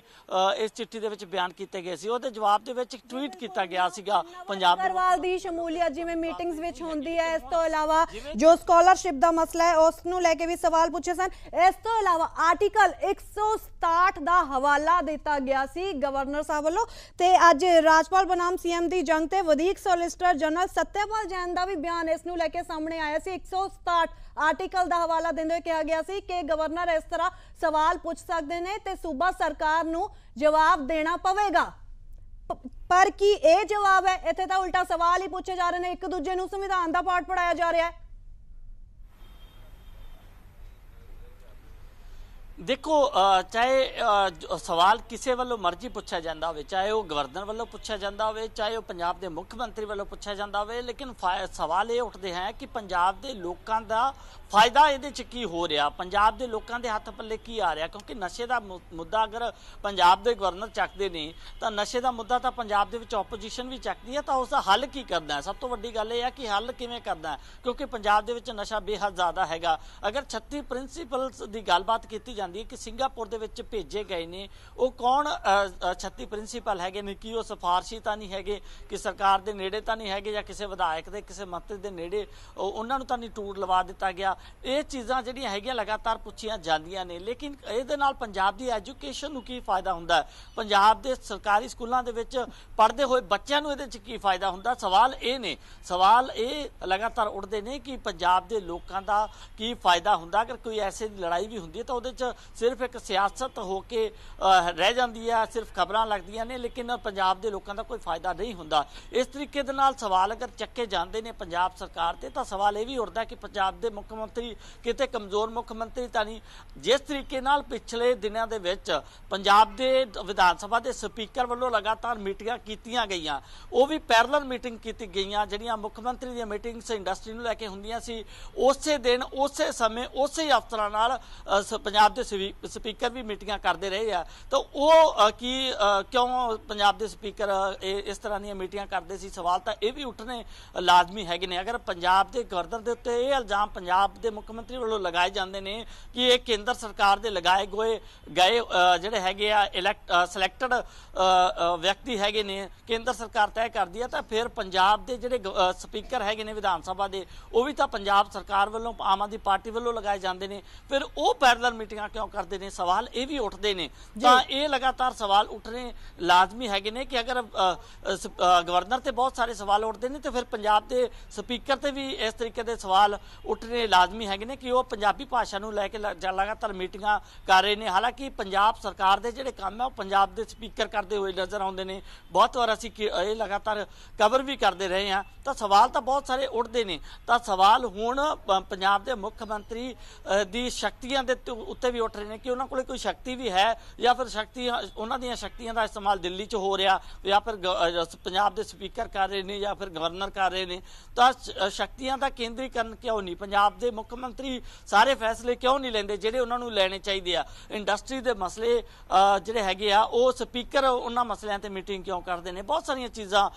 ਇਸ ਚਿੱਠੀ ਦੇ ਵਿੱਚ ਬਿਆਨ ਕੀਤੇ ਗਏ ਸੀ ਉਹਦੇ ਜਵਾਬ ਦੇ ਵਿੱਚ ਟਵੀਟ ਕੀਤਾ ਗਿਆ ਸੀਗਾ ਪੰਜਾਬ ਸਰਵਾਲ ਦੀ ਸ਼ਮੂਲੀਅਤ ਜਿਵੇਂ ਮੀਟਿੰਗਸ ਵਿੱਚ ਹੁੰਦੀ ਹੈ ਇਸ ਤੋਂ ਇਲਾਵਾ ਜੋ ਸਕਾਲਰਸ਼ਿਪ ਦਾ ਮਸਲਾ ਹੈ ਉਸ ਨੂੰ ਲੈ ਕੇ ਵੀ ਸਵਾਲ ਪੁੱਛੇ ਸਨ ਇਸ ਤੋਂ ਇਲਾਵਾ ਆਰਟੀਕਲ 167 ਦਾ ਹਵਾਲਾ ਦਿੱਤਾ ਗਿਆ ਸੀ ਗਵਰਨਰ ਸਾਹਿਬ ਵੱਲੋਂ ਤੇ ਅੱਜ ਰਾਜਪਾਲ ਬਨਾਮ ਸੀਐਮ ਦੀ ਜੰਗ ਤੇ ਵਧੀਕ ਸੋਲਿਸਟਰ ਜਨਰਲ ਸੱਤੇਪਾਲ ਜੈਨ ਦਾ ਵੀ ਬਿਆਨ ਇਸ ਨੂੰ ਲੈ ਕੇ ਸਾਹਮਣੇ ਆਇਆ ਸੀ 167 ਆਰਟੀਕਲ ਦਾ ਹਵਾਲਾ ਦਿੰਦੇ ਹੋਏ ਕਿਹਾ ਗਿਆ ਸੀ ਕਿ ਗਵਰਨਰ ਇਸ ਤਰ੍ਹਾਂ ਸਵਾਲ ਪੁੱਛ ਸਕਦੇ ਨੇ ਤੇ ਸੂਬਾ ਸਰਕਾਰ ਨੂੰ ਜਵਾਬ ਦੇਣਾ ਪਵੇਗਾ ਪਰ ਕੀ ਇਹ ਜਵਾਬ ਹੈ ਇੱਥੇ ਤਾਂ ਉਲਟਾ ਸਵਾਲ ਹੀ ਪੁੱਛੇ ਜਾ ਰਹੇ ਨੇ ਇੱਕ ਦੂਜੇ ਨੂੰ ਸੰਵਿਧਾਨ ਦਾ ਪਾਠ ਪੜਾਇਆ ਜਾ ਰਿਹਾ ਹੈ ਦੇਖੋ ਚਾਹੇ ਸਵਾਲ ਕਿਸੇ ਵੱਲੋਂ ਮਰਜ਼ੀ ਪੁੱਛਿਆ ਜਾਂਦਾ ਹੋਵੇ ਚਾਹੇ ਉਹ ਗਵਰਨਰ ਵੱਲੋਂ ਪੁੱਛਿਆ ਜਾਂਦਾ ਹੋਵੇ ਚਾਹੇ ਉਹ ਪੰਜਾਬ ਦੇ ਮੁੱਖ ਮੰਤਰੀ ਵੱਲੋਂ ਪੁੱਛਿਆ ਜਾਂਦਾ ਹੋਵੇ ਲੇਕਿਨ ਸਵਾਲ ਇਹ ਉੱਠਦੇ ਹੈ ਕਿ ਪੰਜਾਬ ਦੇ ਲੋਕਾਂ ਦਾ ਫਾਇਦਾ ਇਹਦੇ ਚ ਕੀ ਹੋ ਰਿਹਾ ਪੰਜਾਬ ਦੇ ਲੋਕਾਂ ਦੇ ਹੱਥ ਪੱਲੇ ਕੀ ਆ ਰਿਹਾ ਕਿਉਂਕਿ ਨਸ਼ੇ ਦਾ ਮੁੱਦਾ ਅਗਰ ਪੰਜਾਬ ਦੇ ਗਵਰਨਰ ਚੱਕਦੇ ਨੇ ਤਾਂ ਨਸ਼ੇ ਦਾ ਮੁੱਦਾ ਤਾਂ ਪੰਜਾਬ ਦੇ ਵਿੱਚ ਆਪੋਜੀਸ਼ਨ ਵੀ ਚੱਕਦੀ ਹੈ ਤਾਂ ਉਸ ਦਾ ਹੱਲ ਕੀ ਕਰਨਾ ਸਭ ਤੋਂ ਵੱਡੀ ਗੱਲ ਇਹ ਹੈ ਕਿ ਹੱਲ ਕਿਵੇਂ ਕਰਨਾ ਕਿਉਂਕਿ ਪੰਜਾਬ ਦੇ ਵਿੱਚ ਨਸ਼ਾ ਬੇਹੱਦ ਜ਼ਿਆਦਾ ਹੈਗਾ ਅਗਰ 36 ਪ੍ਰਿੰਸੀਪਲਸ ਦੀ ਗੱਲਬਾਤ ਕੀਤੀ ਜਾਂਦੀ ਜਾਂਦੀ ਹੈ ਕਿ ਸਿੰਗਾਪੁਰ ਦੇ ਵਿੱਚ ਭੇਜੇ ਗਏ ਨੇ ਉਹ ਕੌਣ 36 ਪ੍ਰਿੰਸੀਪਲ ਹੈਗੇ ਨੇ ਕੀ ਉਹ ਸਫਾਰਸ਼ੀ ਤਾਂ ਨਹੀਂ ਹੈਗੇ ਕਿ ਸਰਕਾਰ ਦੇ ਨੇੜੇ ਤਾਂ ਨਹੀਂ ਹੈਗੇ ਜਾਂ ਕਿਸੇ ਵਿਧਾਇਕ ਦੇ ਕਿਸੇ ਮੰਤਰੀ ਦੇ ਨੇੜੇ ਉਹਨਾਂ ਨੂੰ ਤਾਂ ਨਹੀਂ ਟੂਰ ਲਵਾ ਦਿੱਤਾ ਗਿਆ ਇਹ ਚੀਜ਼ਾਂ ਜਿਹੜੀਆਂ ਹੈਗੀਆਂ ਲਗਾਤਾਰ ਪੁੱਛੀਆਂ ਜਾਂਦੀਆਂ ਨੇ ਲੇਕਿਨ ਇਹਦੇ ਨਾਲ ਪੰਜਾਬ ਦੀ ਐਜੂਕੇਸ਼ਨ ਨੂੰ ਕੀ ਫਾਇਦਾ ਹੁੰਦਾ ਪੰਜਾਬ ਦੇ ਸਰਕਾਰੀ ਸਕੂਲਾਂ ਦੇ ਵਿੱਚ ਪੜ੍ਹਦੇ ਹੋਏ ਬੱਚਿਆਂ ਨੂੰ ਇਹਦੇ ਵਿੱਚ ਕੀ ਫਾਇਦਾ ਹੁੰਦਾ ਸਵਾਲ ਇਹ ਨੇ ਸਵਾਲ ਇਹ ਲਗਾਤਾਰ ਉੱਠਦੇ ਨੇ ਕਿ ਪੰਜਾਬ ਦੇ ਲੋਕਾਂ ਦਾ ਕੀ ਫਾਇਦਾ ਹੁੰਦਾ ਅਗਰ ਕੋਈ ਐਸੇ ਲੜਾਈ ਵੀ ਹੁੰਦੀ ਹੈ ਤਾਂ ਉਹਦੇ 'ਚ ਸਿਰਫ ਇੱਕ ਸਿਆਸਤ ਹੋ ਕੇ ਰਹਿ ਜਾਂਦੀ ਹੈ ਸਿਰਫ ਖਬਰਾਂ ਲੱਗਦੀਆਂ ਨੇ ਲੇਕਿਨ ਪੰਜਾਬ ਦੇ ਲੋਕਾਂ ਦਾ ਕੋਈ ਫਾਇਦਾ ਨਹੀਂ ਹੁੰਦਾ ਇਸ ਤਰੀਕੇ ਦੇ ਨਾਲ ਸਵਾਲ ਅਗਰ ਚੱਕੇ ਜਾਂਦੇ ਨੇ ਪੰਜਾਬ ਸਰਕਾਰ ਤੇ ਤਾਂ ਸਵਾਲ ਇਹ ਵੀ ਉੱਠਦਾ ਕਿ ਪੰਜਾਬ ਦੇ ਮੁੱਖ ਮੰਤਰੀ ਕਿਤੇ ਕਮਜ਼ੋਰ ਮੁੱਖ ਮੰਤਰੀ ਤਾਂ ਨਹੀਂ ਜਿਸ ਤਰੀਕੇ ਨਾਲ ਪਿਛਲੇ ਦਿਨਾਂ ਦੇ ਵਿੱਚ ਪੰਜਾਬ ਦੇ ਵਿਧਾਨ ਸਭਾ ਦੇ ਸਪੀਕਰ ਵੱਲੋਂ ਲਗਾਤਾਰ ਮੀਟਿੰਗਾਂ ਕੀਤੀਆਂ ਗਈਆਂ ਉਹ ਵੀ ਪੈਰਲਲ ਮੀਟਿੰਗ ਕੀਤੀ ਗਈਆਂ ਜਿਹੜੀਆਂ ਮੁੱਖ ਮੰਤਰੀ ਦੀਆਂ ਮੀਟਿੰਗਸ ਇੰਡਸਟਰੀ ਨੂੰ ਲੈ ਕੇ ਹੁੰਦੀਆਂ ਸੀ ਉਸੇ ਦਿਨ ਉਸੇ ਸਮੇਂ ਉਸੇ ਅਫਸਰਾਂ ਨਾਲ ਪੰਜਾਬ ਦੇ ਸਪੀਕਰ ਵੀ ਮੀਟਿੰਗਾਂ ਕਰਦੇ ਰਹੇ ਆ ਤਾਂ ਉਹ ਕੀ ਕਿਉਂ ਪੰਜਾਬ ਦੇ ਸਪੀਕਰ ਇਸ ਤਰ੍ਹਾਂ ਦੀਆਂ ਮੀਟਿੰਗਾਂ ਕਰਦੇ ਸੀ ਸਵਾਲ ਤਾਂ ਇਹ ਵੀ ਉੱਠਨੇ ਲਾਜ਼ਮੀ ਹੈਗੇ ਨੇ ਅਗਰ ਪੰਜਾਬ ਦੇ ਗਵਰਨਰ ਦੇ ਉੱਤੇ ਇਹ ਇਲਜ਼ਾਮ ਪੰਜਾਬ ਦੇ ਮੁੱਖ ਮੰਤਰੀ ਵੱਲੋਂ ਲਗਾਏ ਜਾਂਦੇ ਨੇ ਕਿ ਇਹ ਕੇਂਦਰ ਸਰਕਾਰ ਦੇ ਲਗਾਏ ਗਏ ਗਏ ਜਿਹੜੇ ਹੈਗੇ ਆ ਇਲੈਕਟ ਸਿਲੈਕਟਡ ਵਿਅਕਤੀ ਹੈਗੇ ਨੇ ਕੇਂਦਰ ਸਰਕਾਰ ਤੈਅ ਕਰਦੀ ਆ ਤਾਂ ਫਿਰ ਪੰਜਾਬ ਦੇ ਜਿਹੜੇ ਸਪੀਕਰ ਹੈਗੇ ਨੇ ਵਿਧਾਨ ਸਭਾ ਦੇ ਉਹ ਵੀ ਤਾਂ ਪੰਜਾਬ ਸਰਕਾਰ ਵੱਲੋਂ ਆਮ ਆਦਮੀ ਪਾਰਟੀ ਵੱਲੋਂ ਲਗਾਏ ਜਾਂਦੇ ਨੇ ਫਿਰ ਉਹ ਪੈਰਲਲ ਮੀਟਿੰਗਾਂ ਕਿਉਂ ਕਰਦੇ ਨੇ ਸਵਾਲ ਇਹ ਵੀ ਉੱਠਦੇ ਨੇ ਤਾਂ ਇਹ ਲਗਾਤਾਰ ਸਵਾਲ ਉੱਠਣੇ ਲਾਜ਼ਮੀ ਹੈਗੇ ਨੇ ਕਿ ਅਗਰ ਗਵਰਨਰ ਤੇ ਬਹੁਤ ਸਾਰੇ ਸਵਾਲ ਉੱਠਦੇ ਨੇ ਤੇ ਫਿਰ ਪੰਜਾਬ ਦੇ ਸਪੀਕਰ ਤੇ ਵੀ ਇਸ ਤਰੀਕੇ ਦੇ ਸਵਾਲ ਉੱਠਣੇ ਲਾਜ਼ਮੀ ਹੈਗੇ ਨੇ ਕਿ ਉਹ ਪੰਜਾਬੀ ਭਾਸ਼ਾ ਨੂੰ ਲੈ ਕੇ ਲਗਾਤਾਰ ਮੀਟਿੰਗਾਂ ਕਰ ਰਹੇ ਨੇ ਹਾਲਾਂਕਿ ਪੰਜਾਬ ਸਰਕਾਰ ਦੇ ਜਿਹੜੇ ਕੰਮ ਹੈ ਉਹ ਪੰਜਾਬ ਦੇ ਸਪੀਕਰ ਕਰਦੇ ਹੋਏ ਨਜ਼ਰ ਆਉਂਦੇ ਨੇ ਬਹੁਤ ਵਾਰ ਅਸੀਂ ਇਹ ਲਗਾਤਾਰ ਕਵਰ ਵੀ ਕਰਦੇ ਰਹੇ ਹਾਂ ਤਾਂ ਸਵਾਲ ਤਾਂ ਬਹੁਤ ਸਾਰੇ ਉੱਠਦੇ ਨੇ ਤਾਂ ਸਵਾਲ ਹੁਣ ਪੰਜਾਬ ਦੇ ਮੁੱਖ ਮੰਤਰੀ ਦੀ ਸ਼ਕਤੀਆਂ ਦੇ ਉੱਤੇ ਵੀ ਉੱਠ ਰਹੇ ਨੇ ਕਿ ਉਹਨਾਂ ਕੋਲੇ ਕੋਈ ਸ਼ਕਤੀ ਵੀ ਹੈ ਜਾਂ ਫਿਰ ਸ਼ਕਤੀ ਉਹਨਾਂ ਦੀਆਂ ਸ਼ਕਤੀਆਂ ਦਾ ਇਸਤੇਮਾਲ ਦਿੱਲੀ 'ਚ ਹੋ ਰਿਹਾ ਜਾਂ ਫਿਰ ਪੰਜਾਬ ਦੇ ਸਪੀਕਰ ਕਰ ਰਹੇ ਨੇ ਜਾਂ ਫਿਰ ਗਵਰਨਰ ਕਰ ਰਹੇ ਨੇ ਤਾਂ ਸ਼ਕਤੀਆਂ ਦਾ ਕੇਂਦਰੀਕਰਨ ਕਿਉਂ ਨਹੀਂ ਪੰਜਾਬ ਦੇ ਮੁੱਖ ਮੰਤਰੀ ਸਾਰੇ ਫੈਸਲੇ ਕਿਉਂ ਨਹੀਂ ਲੈਂਦੇ ਜਿਹੜੇ ਉਹਨਾਂ ਨੂੰ ਲੈਣੇ ਚਾਹੀਦੇ ਆ ਇੰਡਸਟਰੀ ਦੇ ਮਸਲੇ ਜਿਹੜੇ ਹੈਗੇ ਆ ਉਹ ਸਪੀਕਰ ਉਹਨਾਂ ਮਸਲਿਆਂ ਤੇ ਮੀਟਿੰਗ ਕਿਉਂ ਕਰਦੇ ਨੇ ਬਹੁਤ ਸਾਰੀਆਂ ਚੀਜ਼ਾਂ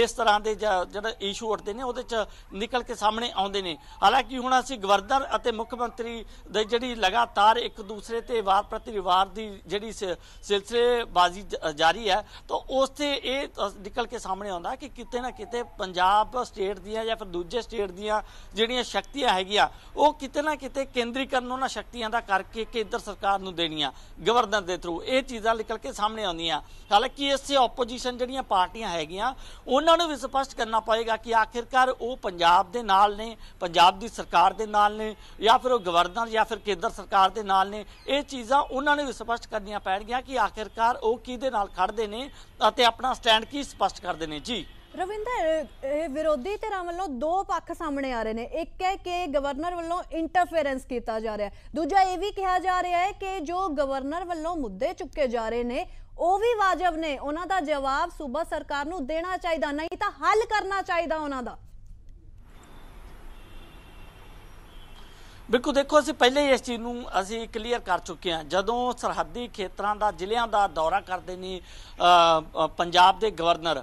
ਇਸ ਤਰ੍ਹਾਂ ਦੇ ਜਿਹੜਾ ਇਸ਼ੂ ਉੱਠਦੇ ਨੇ ਉਹਦੇ 'ਚ ਨਿਕਲ ਕੇ ਸਾਹਮਣੇ ਆਉਂਦੇ ਨੇ ਹਾਲਾਂਕਿ ਹੁਣ ਅਸੀਂ ਗਵਰਨਰ ਅਤੇ ਮੁੱਖ ਮੰਤਰੀ ਦੇ ਜਿਹੜੀ ਲਗਾਤਾਰ ਇੱਕ ਦੂਸਰੇ ਤੇ ਵਾਰ ਪ੍ਰਤੀ ਵਾਰ ਦੀ ਜਿਹੜੀ ਸਿਲਸਿਲੇਬਾਜ਼ੀ ਜਾਰੀ ਹੈ ਤਾਂ ਉਸ ਤੇ ਇਹ ਨਿਕਲ ਕੇ ਸਾਹਮਣੇ ਆਉਂਦਾ ਕਿ ਕਿਤੇ ਨਾ ਕਿਤੇ ਪੰਜਾਬ ਸਟੇਟ ਦੀਆਂ ਜਾਂ ਫਿਰ ਦੂਜੇ ਸਟੇਟ ਦੀਆਂ ਜਿਹੜੀਆਂ ਸ਼ਕਤੀਆਂ ਹੈਗੀਆਂ ਉਹ ਕਿਤੇ ਨਾ ਕਿਤੇ ਕੇਂਦਰੀਕਰਨ ਉਹਨਾਂ ਸ਼ਕਤੀਆਂ ਦਾ ਕਰਕੇ ਕੇਂਦਰ ਸਰਕਾਰ ਨੂੰ ਦੇਣੀਆਂ ਗਵਰਨਰ ਦੇ ਥਰੂ ਇਹ ਚੀਜ਼ਾਂ ਨਿਕਲ ਕੇ ਸਾਹਮਣੇ ਆਉਂਦੀਆਂ ਹਾਲਾਂਕਿ ਇਸੇ ਆਪੋਜੀਸ਼ਨ ਜਿਹੜੀਆਂ ਪਾਰਟੀਆਂ ਹੈਗੀਆਂ ਉਹਨਾਂ ਨੂੰ ਵੀ ਸਪਸ਼ਟ ਕਰਨਾ ਪਵੇਗਾ ਕਿ ਆਖਿਰਕਾਰ ਉਹ ਪੰਜਾਬ ਦੇ ਨਾਲ ਨੇ ਪੰਜਾਬ ਦੀ ਸਰਕਾਰ ਦੇ ਨਾਲ ਨੇ ਜਾਂ ਫਿਰ ਉਹ ਗਵਰਨਰ ਜਾਂ ਫਿਰ ਕੇਂਦਰ ਸਰਕਾਰ ਦੇ ਨਾਲ ਨਾਲ ਨੇ ਇਹ ਚੀਜ਼ਾਂ ਉਹਨਾਂ ਨੇ ਵੀ ਸਪਸ਼ਟ ਕਰਨੀਆਂ ਪੈਣਗੀਆਂ ਕਿ ਆਖਿਰਕਾਰ ਉਹ ਕਿਹਦੇ ਨਾਲ ਖੜਦੇ ਨੇ ਅਤੇ ਆਪਣਾ ਸਟੈਂਡ ਕੀ ਸਪਸ਼ਟ ਕਰਦੇ ਨੇ ਜੀ ਰਵਿੰਦਰ ਇਹ ਵਿਰੋਧੀ ਧਿਰਾਂ ਵੱਲੋਂ ਦੋ ਪੱਖ ਸਾਹਮਣੇ ਆ ਰਹੇ ਨੇ ਇੱਕ ਹੈ ਕਿ ਗਵਰਨਰ ਵੱਲੋਂ ਇੰਟਰਫੇਰੈਂਸ ਕੀਤਾ ਜਾ ਰਿਹਾ ਹੈ ਦੂਜਾ ਇਹ ਵੀ ਕਿਹਾ ਜਾ ਰਿਹਾ ਹੈ ਕਿ ਜੋ ਗਵਰਨਰ ਵੱਲੋਂ ਮੁੱਦੇ ਚੁੱਕੇ ਜਾ ਰਹੇ ਨੇ ਉਹ ਵੀ ਵਾਜਬ ਨੇ ਉਹਨਾਂ ਦਾ ਜਵਾਬ ਸੂਬਾ ਸਰਕਾਰ ਨੂੰ ਦੇਣਾ ਚਾਹੀਦਾ ਨਹੀਂ ਤਾਂ ਹੱਲ ਕਰਨਾ ਚਾਹੀਦਾ ਉਹਨਾਂ ਦਾ ਬਿਲਕੁਲ ਦੇਖੋ ਅਸੀਂ ਪਹਿਲੇ ਹੀ ਇਸ ਚੀਜ਼ ਨੂੰ ਅਸੀਂ ਕਲੀਅਰ ਕਰ ਚੁੱਕੇ ਹਾਂ ਜਦੋਂ ਸਰਹੱਦੀ ਖੇਤਰਾਂ ਦਾ ਜ਼ਿਲ੍ਹਿਆਂ ਦਾ ਦੌਰਾ ਕਰਦੇ ਨੇ ਪੰਜਾਬ ਦੇ ਗਵਰਨਰ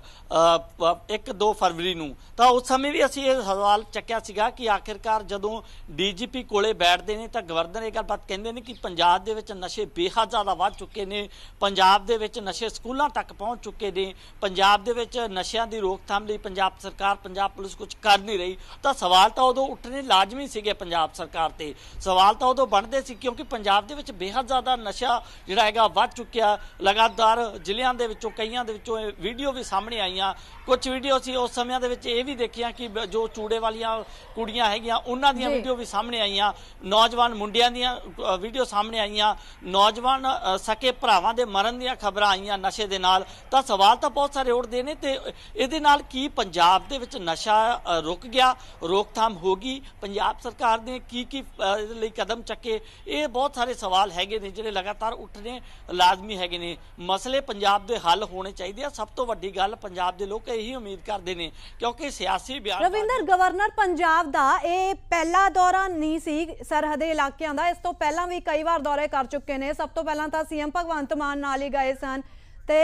1-2 ਫਰਵਰੀ ਨੂੰ ਤਾਂ ਉਸ ਸਮੇਂ ਵੀ ਅਸੀਂ ਇਹ ਸਵਾਲ ਚੱਕਿਆ ਸੀਗਾ ਕਿ ਆਖਿਰਕਾਰ ਜਦੋਂ ਡੀਜੀਪੀ ਕੋਲੇ ਬੈਠਦੇ ਨੇ ਤਾਂ ਗਵਰਨਰ ਇਹ ਗੱਲਬਾਤ ਕਹਿੰਦੇ ਨੇ ਕਿ ਪੰਜਾਬ ਦੇ ਵਿੱਚ ਨਸ਼ੇ ਬੇਹੱਦ ਜ਼ਿਆਦਾ ਵੱਧ ਚੁੱਕੇ ਨੇ ਪੰਜਾਬ ਦੇ ਵਿੱਚ ਨਸ਼ੇ ਸਕੂਲਾਂ ਤੱਕ ਪਹੁੰਚ ਚੁੱਕੇ ਨੇ ਪੰਜਾਬ ਦੇ ਵਿੱਚ ਨਸ਼ਿਆਂ ਦੀ ਰੋਕਥਾਮ ਲਈ ਪੰਜਾਬ ਸਰਕਾਰ ਪੰਜਾਬ ਪੁਲਿਸ ਕੁਝ ਕਰ ਨਹੀਂ ਰਹੀ ਤਾਂ ਸਵਾਲ ਤਾਂ ਉਦੋਂ ਉੱਠਣੇ ਲਾਜ਼ਮੀ ਸੀਗੇ ਪੰਜਾਬ ਸਰਕਾਰ ਆਧਾਰ ਤੇ ਸਵਾਲ ਤਾਂ ਉਦੋਂ ਬਣਦੇ ਸੀ ਕਿਉਂਕਿ ਪੰਜਾਬ ਦੇ ਵਿੱਚ ਬੇਹੱਦ ਜ਼ਿਆਦਾ ਨਸ਼ਾ ਜਿਹੜਾ ਹੈਗਾ ਵੱਧ ਚੁੱਕਿਆ ਲਗਾਤਾਰ ਜ਼ਿਲ੍ਹਿਆਂ ਦੇ ਵਿੱਚੋਂ ਕਈਆਂ ਦੇ ਵਿੱਚੋਂ ਵੀਡੀਓ ਵੀ ਸਾਹਮਣੇ ਆਈਆਂ ਕੁਝ ਵੀਡੀਓ ਸੀ ਉਸ ਸਮਿਆਂ ਦੇ ਵਿੱਚ ਇਹ ਵੀ ਦੇਖਿਆ ਕਿ ਜੋ ਚੂੜੇ ਵਾਲੀਆਂ ਕੁੜੀਆਂ ਹੈਗੀਆਂ ਉਹਨਾਂ ਦੀਆਂ ਵੀਡੀਓ ਵੀ ਸਾਹਮਣੇ ਆਈਆਂ ਨੌਜਵਾਨ ਮੁੰਡਿਆਂ ਦੀਆਂ ਵੀਡੀਓ ਸਾਹਮਣੇ ਆਈਆਂ ਨੌਜਵਾਨ ਸਕੇ ਭਰਾਵਾਂ ਦੇ ਮਰਨ ਦੀਆਂ ਖਬਰਾਂ ਆਈਆਂ ਨਸ਼ੇ ਦੇ ਨਾਲ ਤਾਂ ਸਵਾਲ ਤਾਂ ਬਹੁਤ ਸਾਰੇ ਉੱਠਦੇ ਨੇ ਤੇ ਇਹਦੇ ਨਾਲ ਕੀ ਪੰਜਾਬ ਦੇ ਵਿੱਚ ਨਸ਼ਾ ਰੁਕ ਗਿਆ ਰੋਕਥਾਮ ਹੋਗੀ ਪੰਜਾਬ ਸਰਕਾਰ ਨੇ ਕੀ ਕੀ ਕੀ ਲਈ ਕਦਮ ਚੱਕੇ ਇਹ ਬਹੁਤ ਸਾਰੇ ਸਵਾਲ ਹੈਗੇ ਨੇ ਜਿਹੜੇ ਲਗਾਤਾਰ ਉੱਠਦੇ ਲਾਜ਼ਮੀ ਹੈਗੇ ਨੇ ਮਸਲੇ ਪੰਜਾਬ ਦੇ ਹੱਲ ਹੋਣੇ ਚਾਹੀਦੇ ਆ ਸਭ ਤੋਂ ਵੱਡੀ ਗੱਲ ਪੰਜਾਬ ਦੇ ਲੋਕ ਇਹੀ ਉਮੀਦ ਕਰਦੇ ਨੇ ਕਿਉਂਕਿ ਸਿਆਸੀ ਬਿਆਨ ਰਵਿੰਦਰ ਗਵਰਨਰ ਪੰਜਾਬ ਦਾ ਇਹ ਪਹਿਲਾ ਦੌਰਾ ਨਹੀਂ ਸੀ ਸਰਹੱਦੇ ਇਲਾਕਿਆਂ ਦਾ ਇਸ ਤੋਂ ਪਹਿਲਾਂ ਵੀ ਕਈ ਵਾਰ ਦੌਰੇ ਕਰ ਚੁੱਕੇ ਨੇ ਸਭ ਤੋਂ ਪਹਿਲਾਂ ਤਾਂ ਸੀਐਮ ਭਗਵੰਤ ਮਾਨ ਨਾਲ ਹੀ ਗਏ ਸਨ ਤੇ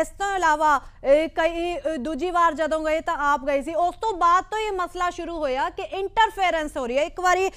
ਇਸ ਤੋਂ ਇਲਾਵਾ ਕਈ ਦੂਜੀ ਵਾਰ ਜਦੋਂ ਗਏ ਤਾਂ ਆਪ ਗਏ ਸੀ ਉਸ ਤੋਂ ਬਾਅਦ ਤੋਂ ਇਹ ਮਸਲਾ ਸ਼ੁਰੂ ਹੋਇਆ ਕਿ ਇੰਟਰਫੇਰੈਂਸ ਹੋ ਰਹੀ ਹੈ ਇੱਕ ਵਾਰੀ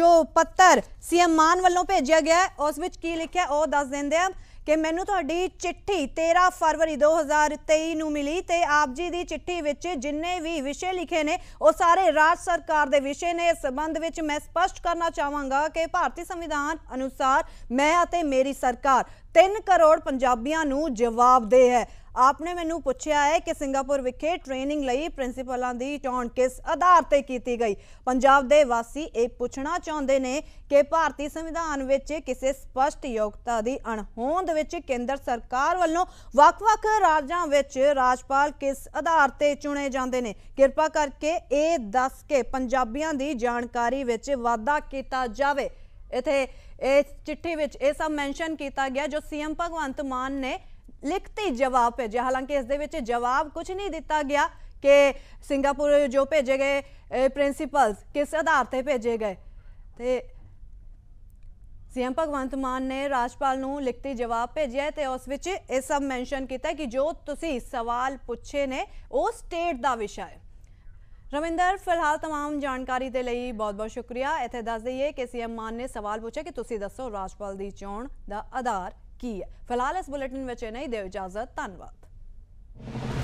ਜੋ ਪੱਤਰ ਸੀਐਮ ਮਾਨ ਵੱਲੋਂ ਭੇਜਿਆ ਗਿਆ ਉਸ ਵਿੱਚ ਕੀ ਲਿਖਿਆ ਉਹ ਦੱਸ ਦਿੰਦੇ ਆ ਕਿ ਮੈਨੂੰ ਤੁਹਾਡੀ ਚਿੱਠੀ 13 ਫਰਵਰੀ 2023 ਨੂੰ ਮਿਲੀ ਤੇ ਆਪ ਜੀ ਦੀ ਚਿੱਠੀ ਵਿੱਚ ਜਿੰਨੇ ਵੀ ਵਿਸ਼ੇ ਲਿਖੇ ਨੇ ਉਹ ਸਾਰੇ ਰਾਜ ਸਰਕਾਰ ਦੇ ਵਿਸ਼ੇ ਨੇ ਇਸ ਸੰਬੰਧ ਵਿੱਚ ਮੈਂ ਸਪਸ਼ਟ ਕਰਨਾ ਚਾਹਾਂਗਾ ਕਿ ਭਾਰਤੀ ਸੰਵਿਧਾਨ ਅਨੁਸਾਰ ਮੈਂ ਅਤੇ ਮੇਰੀ ਸਰਕਾਰ 3 ਕਰੋੜ ਪੰਜਾਬੀਆਂ ਨੂੰ ਜਵਾਬਦੇਹ ਹੈ ਆਪਨੇ ਮੈਨੂੰ ਪੁੱਛਿਆ ਹੈ ਕਿ ਸਿੰਗਾਪੁਰ ਵਿਖੇ ਟ੍ਰੇਨਿੰਗ ਲਈ ਪ੍ਰਿੰਸੀਪਲਾਂ ਦੀ ਚੋਣ ਕਿਸ ਆਧਾਰ ਤੇ ਕੀਤੀ ਗਈ ਪੰਜਾਬ ਦੇ ਵਾਸੀ ਇਹ ਪੁੱਛਣਾ ਚਾਹੁੰਦੇ ਨੇ ਕਿ ਭਾਰਤੀ ਸੰਵਿਧਾਨ ਵਿੱਚ ਕਿਸੇ ਸਪਸ਼ਟ ਯੋਗਤਾ ਦੀ ਅਣਹੋਂਦ ਵਿੱਚ ਕੇਂਦਰ ਸਰਕਾਰ ਵੱਲੋਂ ਵੱਖ-ਵੱਖ ਰਾਜਾਂ ਵਿੱਚ ਰਾਜਪਾਲ ਕਿਸ ਆਧਾਰ ਤੇ ਚੁਣੇ ਜਾਂਦੇ ਨੇ ਕਿਰਪਾ ਕਰਕੇ ਇਹ ਦੱਸ ਕੇ ਪੰਜਾਬੀਆਂ ਦੀ ਜਾਣਕਾਰੀ ਵਿੱਚ ਵਾਧਾ ਕੀਤਾ ਜਾਵੇ ਇਥੇ ਇਹ ਚਿੱਠੀ ਵਿੱਚ ਇਹ ਸਭ ਮੈਂਸ਼ਨ ਕੀਤਾ ਗਿਆ ਜੋ ਸੀਐਮ ਭਗਵੰਤ ਮਾਨ ਨੇ ਲਿਖਤੀ ਜਵਾਬ ਭੇਜਿਆ ਹਾਲਾਂਕਿ ਇਸ ਦੇ ਵਿੱਚ ਜਵਾਬ ਕੁਝ ਨਹੀਂ ਦਿੱਤਾ ਗਿਆ ਕਿ ਸਿੰਗਾਪੁਰ ਜੋ ਭੇਜੇ ਗਏ ਪ੍ਰਿੰਸੀਪਲਸ ਕਿਸ ਆਧਾਰ ਤੇ ਭੇਜੇ ਗਏ ਤੇ ਸੀਐਮ ਭਗਵੰਤ ਮਾਨ ਨੇ ਰਾਜਪਾਲ ਨੂੰ ਲਿਖਤੀ ਜਵਾਬ ਭੇਜਿਆ ਤੇ ਉਸ ਵਿੱਚ ਇਹ ਸਭ ਮੈਂਸ਼ਨ ਕੀਤਾ ਕਿ ਜੋ ਤੁਸੀਂ ਸਵਾਲ ਪੁੱਛੇ ਨੇ ਉਹ ਸਟੇਟ ਦਾ ਵਿਸ਼ਾ ਹੈ ਰਵਿੰਦਰ ਫਿਲਹਾਲ तमाम ਜਾਣਕਾਰੀ ਦੇ ਲਈ ਬਹੁਤ-ਬਹੁਤ ਸ਼ੁਕਰੀਆ ਇੱਥੇ ਦੱਸ ਦਈਏ ਕਿ ਸੀਐਮ ਮਾਨ ਨੇ ਸਵਾਲ ਪੁੱਛਿਆ ਕਿ ਤੁਸੀਂ ਦੱਸੋ ਰਾਜਪਾਲ ਦੀ ਚੋਣ ਦਾ ਆਧਾਰ ਕੀ ਹੈ ਫਿਲਹਾਲ ਇਸ ਬੁਲੇਟਿਨ ਵਿੱਚ ਇਹ ਨਹੀਂ ਦੇ ਇਜਾਜ਼ਤ ਧੰਨਵਾਦ